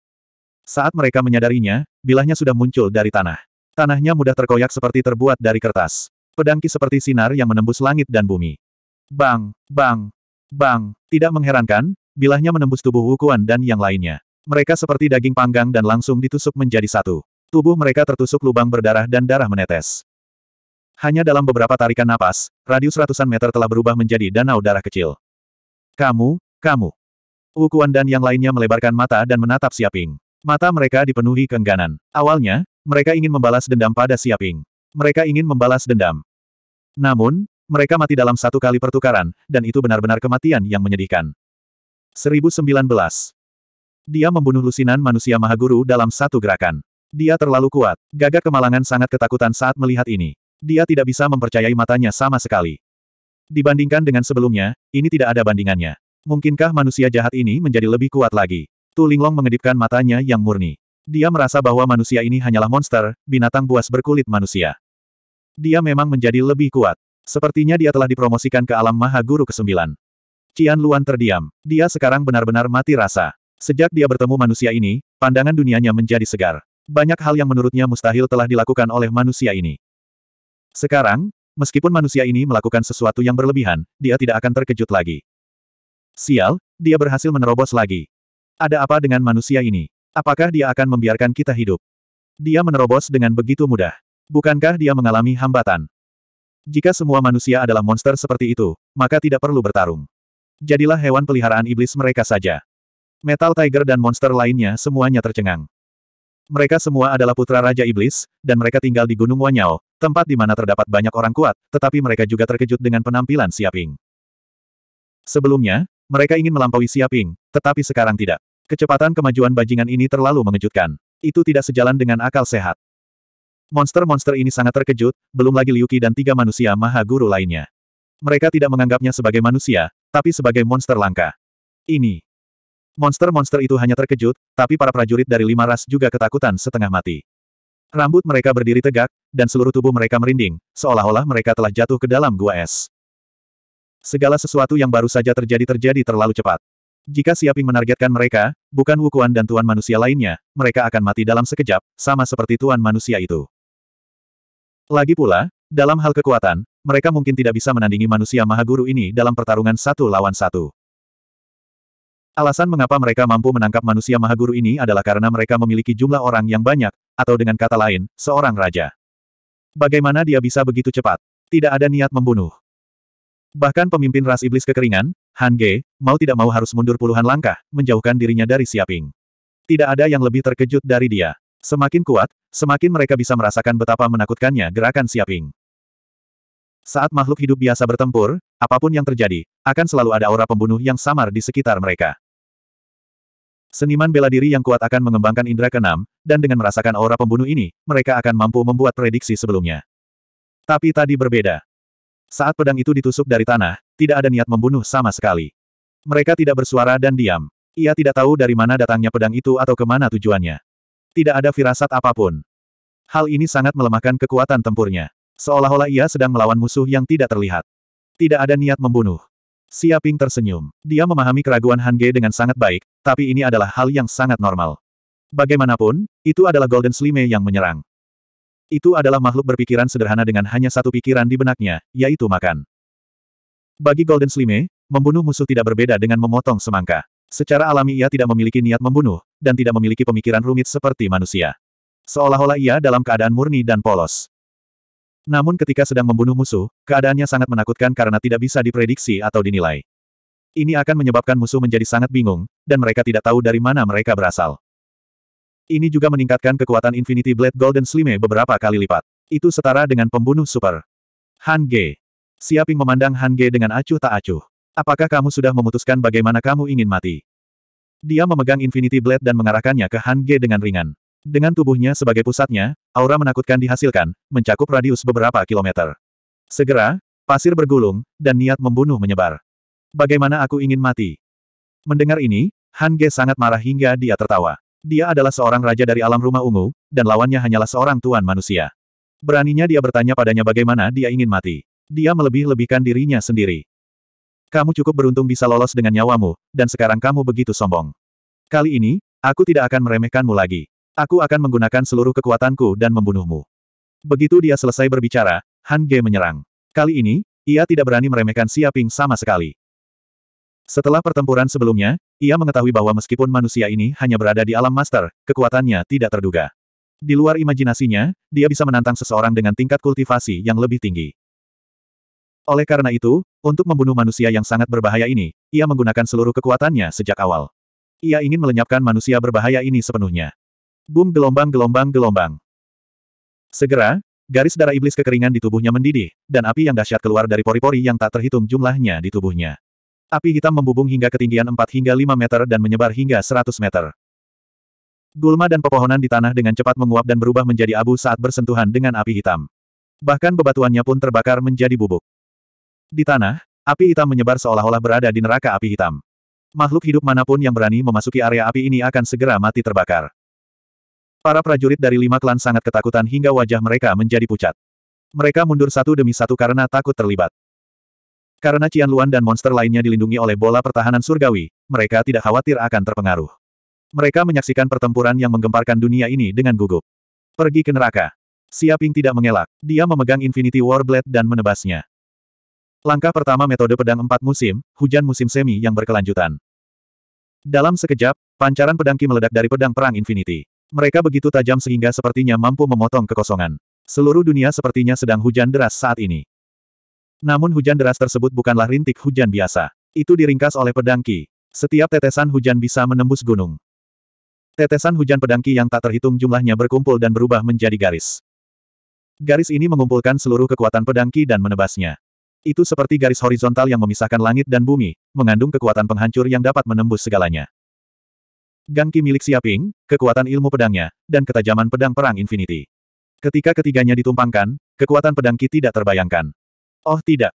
Saat mereka menyadarinya, bilahnya sudah muncul dari tanah. Tanahnya mudah terkoyak seperti terbuat dari kertas. Pedangki seperti sinar yang menembus langit dan bumi. Bang, bang, bang. Tidak mengherankan, bilahnya menembus tubuh Wukuan dan yang lainnya. Mereka seperti daging panggang dan langsung ditusuk menjadi satu. Tubuh mereka tertusuk lubang berdarah dan darah menetes. Hanya dalam beberapa tarikan napas, radius ratusan meter telah berubah menjadi danau darah kecil. Kamu, kamu. Wukuan dan yang lainnya melebarkan mata dan menatap Siaping. Mata mereka dipenuhi keengganan. Awalnya, mereka ingin membalas dendam pada Siaping. Mereka ingin membalas dendam. Namun, mereka mati dalam satu kali pertukaran, dan itu benar-benar kematian yang menyedihkan. 1019. Dia membunuh lusinan manusia mahaguru dalam satu gerakan. Dia terlalu kuat. Gagak kemalangan sangat ketakutan saat melihat ini. Dia tidak bisa mempercayai matanya sama sekali. Dibandingkan dengan sebelumnya, ini tidak ada bandingannya. Mungkinkah manusia jahat ini menjadi lebih kuat lagi? Tu Linglong mengedipkan matanya yang murni. Dia merasa bahwa manusia ini hanyalah monster, binatang buas berkulit manusia. Dia memang menjadi lebih kuat. Sepertinya dia telah dipromosikan ke alam Maha Guru ke-9. Cian Luan terdiam. Dia sekarang benar-benar mati rasa. Sejak dia bertemu manusia ini, pandangan dunianya menjadi segar. Banyak hal yang menurutnya mustahil telah dilakukan oleh manusia ini. Sekarang, meskipun manusia ini melakukan sesuatu yang berlebihan, dia tidak akan terkejut lagi. Sial, dia berhasil menerobos lagi. Ada apa dengan manusia ini? Apakah dia akan membiarkan kita hidup? Dia menerobos dengan begitu mudah. Bukankah dia mengalami hambatan? Jika semua manusia adalah monster seperti itu, maka tidak perlu bertarung. Jadilah hewan peliharaan iblis mereka saja. Metal Tiger dan monster lainnya semuanya tercengang. Mereka semua adalah putra Raja Iblis, dan mereka tinggal di Gunung Wanyao, tempat di mana terdapat banyak orang kuat, tetapi mereka juga terkejut dengan penampilan Siaping. Sebelumnya, mereka ingin melampaui Siaping, tetapi sekarang tidak. Kecepatan kemajuan bajingan ini terlalu mengejutkan. Itu tidak sejalan dengan akal sehat. Monster-monster ini sangat terkejut, belum lagi Liuki dan tiga manusia maha guru lainnya. Mereka tidak menganggapnya sebagai manusia, tapi sebagai monster langka. Ini Monster-monster itu hanya terkejut, tapi para prajurit dari lima ras juga ketakutan setengah mati. Rambut mereka berdiri tegak, dan seluruh tubuh mereka merinding, seolah-olah mereka telah jatuh ke dalam gua es. Segala sesuatu yang baru saja terjadi-terjadi terlalu cepat. Jika Siaping menargetkan mereka, bukan Wukuan dan Tuan Manusia lainnya, mereka akan mati dalam sekejap, sama seperti Tuan Manusia itu. Lagi pula, dalam hal kekuatan, mereka mungkin tidak bisa menandingi manusia Mahaguru ini dalam pertarungan satu lawan satu. Alasan mengapa mereka mampu menangkap manusia maha guru ini adalah karena mereka memiliki jumlah orang yang banyak, atau dengan kata lain, seorang raja. Bagaimana dia bisa begitu cepat? Tidak ada niat membunuh. Bahkan pemimpin ras iblis kekeringan, Han Ge, mau tidak mau harus mundur puluhan langkah, menjauhkan dirinya dari Siaping. Tidak ada yang lebih terkejut dari dia. Semakin kuat, semakin mereka bisa merasakan betapa menakutkannya gerakan Siaping. Saat makhluk hidup biasa bertempur, apapun yang terjadi, akan selalu ada aura pembunuh yang samar di sekitar mereka. Seniman bela diri yang kuat akan mengembangkan indera keenam, dan dengan merasakan aura pembunuh ini, mereka akan mampu membuat prediksi sebelumnya. Tapi tadi berbeda. Saat pedang itu ditusuk dari tanah, tidak ada niat membunuh sama sekali. Mereka tidak bersuara dan diam. Ia tidak tahu dari mana datangnya pedang itu atau kemana tujuannya. Tidak ada firasat apapun. Hal ini sangat melemahkan kekuatan tempurnya. Seolah-olah ia sedang melawan musuh yang tidak terlihat. Tidak ada niat membunuh. Siaping tersenyum. Dia memahami keraguan Han Ge dengan sangat baik, tapi ini adalah hal yang sangat normal. Bagaimanapun, itu adalah Golden Slime yang menyerang. Itu adalah makhluk berpikiran sederhana dengan hanya satu pikiran di benaknya, yaitu makan. Bagi Golden Slime, membunuh musuh tidak berbeda dengan memotong semangka. Secara alami ia tidak memiliki niat membunuh, dan tidak memiliki pemikiran rumit seperti manusia. Seolah-olah ia dalam keadaan murni dan polos. Namun ketika sedang membunuh musuh, keadaannya sangat menakutkan karena tidak bisa diprediksi atau dinilai. Ini akan menyebabkan musuh menjadi sangat bingung, dan mereka tidak tahu dari mana mereka berasal. Ini juga meningkatkan kekuatan Infinity Blade Golden Slime beberapa kali lipat. Itu setara dengan pembunuh super. Han Ge. Siaping memandang Han Ge dengan acuh tak acuh. Apakah kamu sudah memutuskan bagaimana kamu ingin mati? Dia memegang Infinity Blade dan mengarahkannya ke Han Ge dengan ringan. Dengan tubuhnya sebagai pusatnya, aura menakutkan dihasilkan, mencakup radius beberapa kilometer. Segera, pasir bergulung, dan niat membunuh menyebar. Bagaimana aku ingin mati? Mendengar ini, Han Ge sangat marah hingga dia tertawa. Dia adalah seorang raja dari alam rumah ungu, dan lawannya hanyalah seorang tuan manusia. Beraninya dia bertanya padanya bagaimana dia ingin mati. Dia melebih-lebihkan dirinya sendiri. Kamu cukup beruntung bisa lolos dengan nyawamu, dan sekarang kamu begitu sombong. Kali ini, aku tidak akan meremehkanmu lagi. Aku akan menggunakan seluruh kekuatanku dan membunuhmu. Begitu dia selesai berbicara, Han Ge menyerang. Kali ini, ia tidak berani meremehkan Siaping sama sekali. Setelah pertempuran sebelumnya, ia mengetahui bahwa meskipun manusia ini hanya berada di alam master, kekuatannya tidak terduga. Di luar imajinasinya, dia bisa menantang seseorang dengan tingkat kultivasi yang lebih tinggi. Oleh karena itu, untuk membunuh manusia yang sangat berbahaya ini, ia menggunakan seluruh kekuatannya sejak awal. Ia ingin melenyapkan manusia berbahaya ini sepenuhnya. Bum gelombang-gelombang-gelombang. Segera, garis darah iblis kekeringan di tubuhnya mendidih, dan api yang dahsyat keluar dari pori-pori yang tak terhitung jumlahnya di tubuhnya. Api hitam membubung hingga ketinggian 4 hingga 5 meter dan menyebar hingga 100 meter. Gulma dan pepohonan di tanah dengan cepat menguap dan berubah menjadi abu saat bersentuhan dengan api hitam. Bahkan bebatuannya pun terbakar menjadi bubuk. Di tanah, api hitam menyebar seolah-olah berada di neraka api hitam. Makhluk hidup manapun yang berani memasuki area api ini akan segera mati terbakar. Para prajurit dari lima klan sangat ketakutan hingga wajah mereka menjadi pucat. Mereka mundur satu demi satu karena takut terlibat. Karena Cian Luan dan monster lainnya dilindungi oleh bola pertahanan surgawi, mereka tidak khawatir akan terpengaruh. Mereka menyaksikan pertempuran yang menggemparkan dunia ini dengan gugup. Pergi ke neraka. Siaping tidak mengelak. Dia memegang Infinity War Blade dan menebasnya. Langkah pertama metode pedang empat musim, hujan musim semi yang berkelanjutan. Dalam sekejap, pancaran pedang Ki meledak dari pedang perang Infinity. Mereka begitu tajam sehingga sepertinya mampu memotong kekosongan. Seluruh dunia sepertinya sedang hujan deras saat ini. Namun hujan deras tersebut bukanlah rintik hujan biasa. Itu diringkas oleh pedang Ki. Setiap tetesan hujan bisa menembus gunung. Tetesan hujan pedang Ki yang tak terhitung jumlahnya berkumpul dan berubah menjadi garis. Garis ini mengumpulkan seluruh kekuatan pedang Ki dan menebasnya. Itu seperti garis horizontal yang memisahkan langit dan bumi, mengandung kekuatan penghancur yang dapat menembus segalanya. Gangki milik Siaping, kekuatan ilmu pedangnya, dan ketajaman pedang perang Infinity. Ketika ketiganya ditumpangkan, kekuatan pedangki tidak terbayangkan. Oh tidak.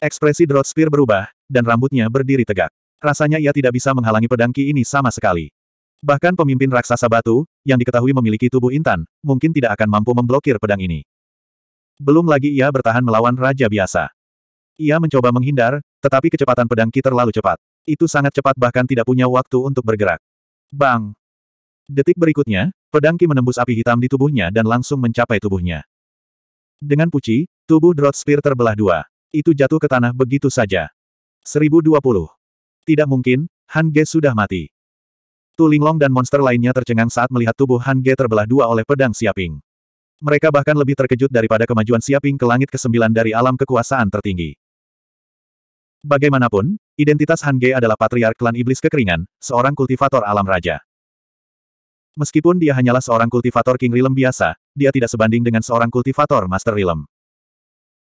Ekspresi Drought Spear berubah, dan rambutnya berdiri tegak. Rasanya ia tidak bisa menghalangi pedangki ini sama sekali. Bahkan pemimpin raksasa batu, yang diketahui memiliki tubuh intan, mungkin tidak akan mampu memblokir pedang ini. Belum lagi ia bertahan melawan raja biasa. Ia mencoba menghindar, tetapi kecepatan pedangki terlalu cepat. Itu sangat cepat bahkan tidak punya waktu untuk bergerak. Bang! Detik berikutnya, pedang Ki menembus api hitam di tubuhnya dan langsung mencapai tubuhnya. Dengan puci, tubuh Drought Spear terbelah dua. Itu jatuh ke tanah begitu saja. 1020. Tidak mungkin, Han Ge sudah mati. Tulinglong Long dan monster lainnya tercengang saat melihat tubuh Han Ge terbelah dua oleh pedang Siaping. Mereka bahkan lebih terkejut daripada kemajuan Siaping ke langit ke-9 dari alam kekuasaan tertinggi. Bagaimanapun, identitas Han Ge adalah patriark klan iblis kekeringan, seorang kultivator alam raja. Meskipun dia hanyalah seorang kultivator King Realm biasa, dia tidak sebanding dengan seorang kultivator Master Realm.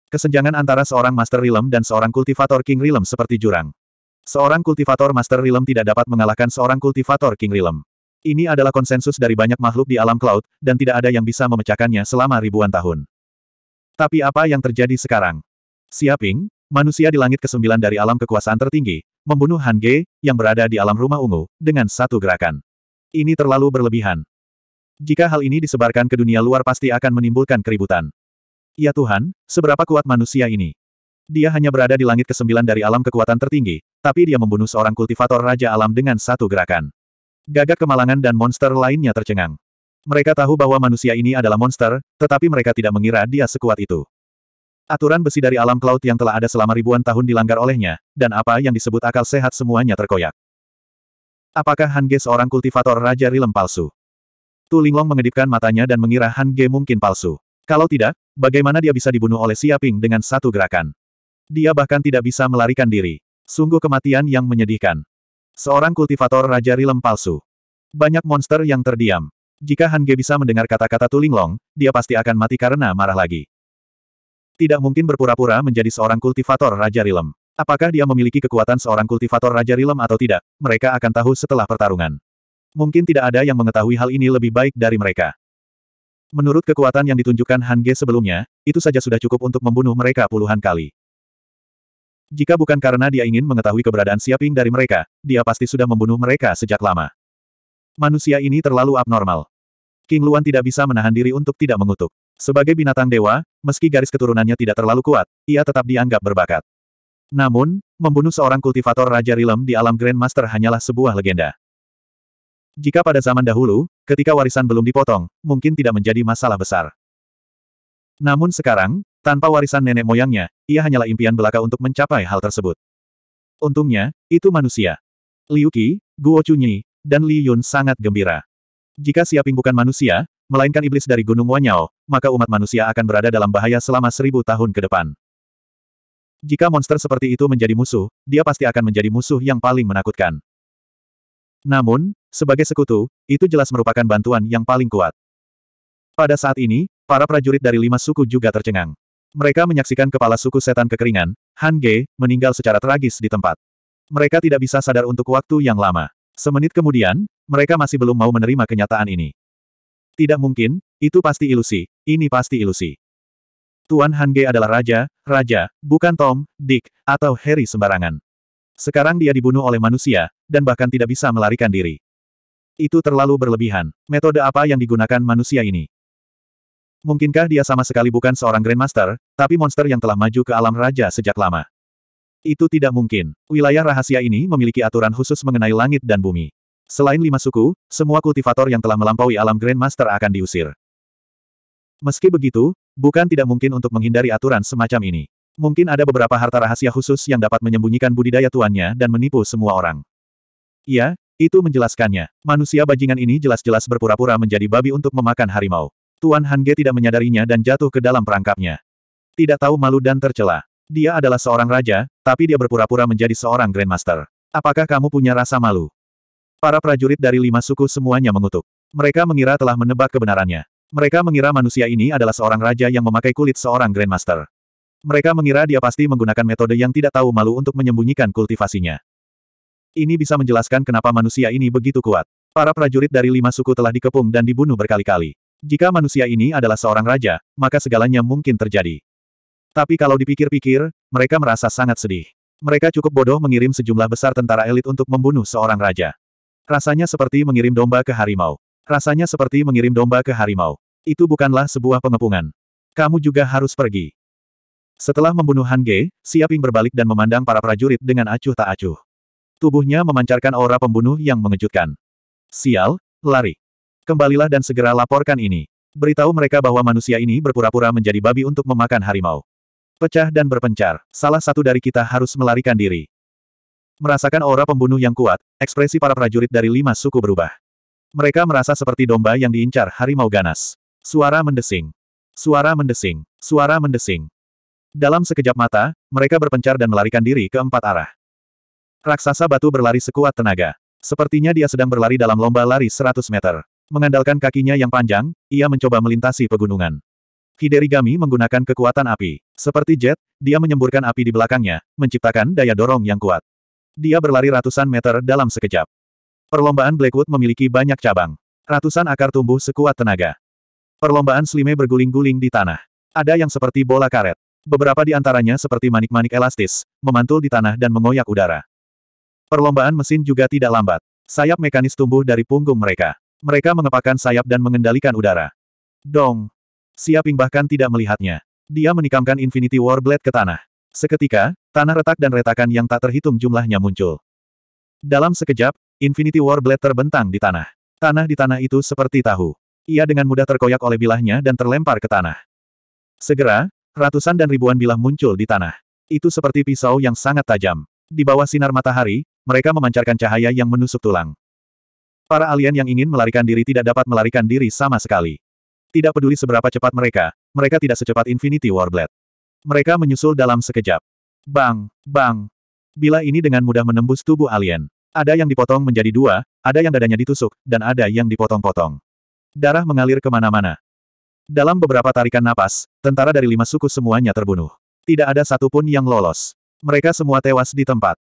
Kesenjangan antara seorang Master Realm dan seorang kultivator King Realm seperti jurang. Seorang kultivator Master Realm tidak dapat mengalahkan seorang kultivator King Realm. Ini adalah konsensus dari banyak makhluk di alam cloud, dan tidak ada yang bisa memecahkannya selama ribuan tahun. Tapi apa yang terjadi sekarang? Siaping, manusia di langit kesembilan dari alam kekuasaan tertinggi, membunuh Han Ge, yang berada di alam rumah ungu, dengan satu gerakan. Ini terlalu berlebihan. Jika hal ini disebarkan ke dunia luar pasti akan menimbulkan keributan. Ya Tuhan, seberapa kuat manusia ini? Dia hanya berada di langit kesembilan dari alam kekuatan tertinggi, tapi dia membunuh seorang kultivator Raja Alam dengan satu gerakan. Gagak kemalangan dan monster lainnya tercengang. Mereka tahu bahwa manusia ini adalah monster, tetapi mereka tidak mengira dia sekuat itu. Aturan besi dari alam cloud yang telah ada selama ribuan tahun dilanggar olehnya, dan apa yang disebut akal sehat semuanya terkoyak. Apakah Han Ge seorang kultivator Raja Rilem palsu? Tu Linglong mengedipkan matanya dan mengira Han Ge mungkin palsu. Kalau tidak, bagaimana dia bisa dibunuh oleh Siaping dengan satu gerakan? Dia bahkan tidak bisa melarikan diri. Sungguh kematian yang menyedihkan. Seorang kultivator Raja Rilem palsu. Banyak monster yang terdiam. Jika Han Ge bisa mendengar kata-kata Tu Linglong, dia pasti akan mati karena marah lagi. Tidak mungkin berpura-pura menjadi seorang kultivator Raja Rilem. Apakah dia memiliki kekuatan seorang kultivator Raja Rilem atau tidak, mereka akan tahu setelah pertarungan. Mungkin tidak ada yang mengetahui hal ini lebih baik dari mereka. Menurut kekuatan yang ditunjukkan Han Ge sebelumnya, itu saja sudah cukup untuk membunuh mereka puluhan kali. Jika bukan karena dia ingin mengetahui keberadaan Siaping dari mereka, dia pasti sudah membunuh mereka sejak lama. Manusia ini terlalu abnormal. King Luan tidak bisa menahan diri untuk tidak mengutuk. Sebagai binatang dewa, meski garis keturunannya tidak terlalu kuat, ia tetap dianggap berbakat. Namun, membunuh seorang kultivator Raja Rilem di alam Grandmaster hanyalah sebuah legenda. Jika pada zaman dahulu, ketika warisan belum dipotong, mungkin tidak menjadi masalah besar. Namun sekarang, tanpa warisan nenek moyangnya, ia hanyalah impian belaka untuk mencapai hal tersebut. Untungnya, itu manusia. Liu Qi, Guo Chunyi, dan Li Yun sangat gembira. Jika Siaping bukan manusia, melainkan iblis dari Gunung Wanyao, maka umat manusia akan berada dalam bahaya selama seribu tahun ke depan. Jika monster seperti itu menjadi musuh, dia pasti akan menjadi musuh yang paling menakutkan. Namun, sebagai sekutu, itu jelas merupakan bantuan yang paling kuat. Pada saat ini, para prajurit dari lima suku juga tercengang. Mereka menyaksikan kepala suku setan kekeringan, Han Ge, meninggal secara tragis di tempat. Mereka tidak bisa sadar untuk waktu yang lama. Semenit kemudian, mereka masih belum mau menerima kenyataan ini. Tidak mungkin, itu pasti ilusi, ini pasti ilusi. Tuan Han Ge adalah raja, raja, bukan Tom, Dick, atau Harry sembarangan. Sekarang dia dibunuh oleh manusia, dan bahkan tidak bisa melarikan diri. Itu terlalu berlebihan. Metode apa yang digunakan manusia ini? Mungkinkah dia sama sekali bukan seorang Grandmaster, tapi monster yang telah maju ke alam raja sejak lama? Itu tidak mungkin. Wilayah rahasia ini memiliki aturan khusus mengenai langit dan bumi. Selain lima suku, semua kultivator yang telah melampaui alam Grandmaster akan diusir. Meski begitu, bukan tidak mungkin untuk menghindari aturan semacam ini. Mungkin ada beberapa harta rahasia khusus yang dapat menyembunyikan budidaya tuannya dan menipu semua orang. Iya, itu menjelaskannya. Manusia bajingan ini jelas-jelas berpura-pura menjadi babi untuk memakan harimau. Tuan Hange tidak menyadarinya dan jatuh ke dalam perangkapnya. Tidak tahu malu dan tercela. Dia adalah seorang raja, tapi dia berpura-pura menjadi seorang Grandmaster. Apakah kamu punya rasa malu? Para prajurit dari lima suku semuanya mengutuk. Mereka mengira telah menebak kebenarannya. Mereka mengira manusia ini adalah seorang raja yang memakai kulit seorang Grandmaster. Mereka mengira dia pasti menggunakan metode yang tidak tahu malu untuk menyembunyikan kultivasinya. Ini bisa menjelaskan kenapa manusia ini begitu kuat. Para prajurit dari lima suku telah dikepung dan dibunuh berkali-kali. Jika manusia ini adalah seorang raja, maka segalanya mungkin terjadi. Tapi kalau dipikir-pikir, mereka merasa sangat sedih. Mereka cukup bodoh mengirim sejumlah besar tentara elit untuk membunuh seorang raja. Rasanya seperti mengirim domba ke harimau. Rasanya seperti mengirim domba ke harimau. Itu bukanlah sebuah pengepungan. Kamu juga harus pergi. Setelah membunuh Han Ge, Siaping berbalik dan memandang para prajurit dengan acuh tak acuh. Tubuhnya memancarkan aura pembunuh yang mengejutkan. Sial, lari. Kembalilah dan segera laporkan ini. Beritahu mereka bahwa manusia ini berpura-pura menjadi babi untuk memakan harimau. Pecah dan berpencar, salah satu dari kita harus melarikan diri. Merasakan aura pembunuh yang kuat, ekspresi para prajurit dari lima suku berubah. Mereka merasa seperti domba yang diincar harimau ganas. Suara mendesing. Suara mendesing. Suara mendesing. Dalam sekejap mata, mereka berpencar dan melarikan diri ke empat arah. Raksasa batu berlari sekuat tenaga. Sepertinya dia sedang berlari dalam lomba lari 100 meter. Mengandalkan kakinya yang panjang, ia mencoba melintasi pegunungan. Hiderigami menggunakan kekuatan api. Seperti jet, dia menyemburkan api di belakangnya, menciptakan daya dorong yang kuat. Dia berlari ratusan meter dalam sekejap. Perlombaan Blackwood memiliki banyak cabang. Ratusan akar tumbuh sekuat tenaga. Perlombaan slime berguling-guling di tanah. Ada yang seperti bola karet. Beberapa di antaranya seperti manik-manik elastis, memantul di tanah dan mengoyak udara. Perlombaan mesin juga tidak lambat. Sayap mekanis tumbuh dari punggung mereka. Mereka mengepakkan sayap dan mengendalikan udara. Dong! Siaping bahkan tidak melihatnya. Dia menikamkan Infinity War Blade ke tanah. Seketika, tanah retak dan retakan yang tak terhitung jumlahnya muncul. Dalam sekejap, Infinity War Blade terbentang di tanah. Tanah di tanah itu seperti tahu. Ia dengan mudah terkoyak oleh bilahnya dan terlempar ke tanah. Segera, ratusan dan ribuan bilah muncul di tanah. Itu seperti pisau yang sangat tajam. Di bawah sinar matahari, mereka memancarkan cahaya yang menusuk tulang. Para alien yang ingin melarikan diri tidak dapat melarikan diri sama sekali. Tidak peduli seberapa cepat mereka, mereka tidak secepat Infinity Warblade. Mereka menyusul dalam sekejap. Bang, bang. Bila ini dengan mudah menembus tubuh alien. Ada yang dipotong menjadi dua, ada yang dadanya ditusuk, dan ada yang dipotong-potong. Darah mengalir kemana-mana. Dalam beberapa tarikan napas, tentara dari lima suku semuanya terbunuh. Tidak ada satupun yang lolos. Mereka semua tewas di tempat.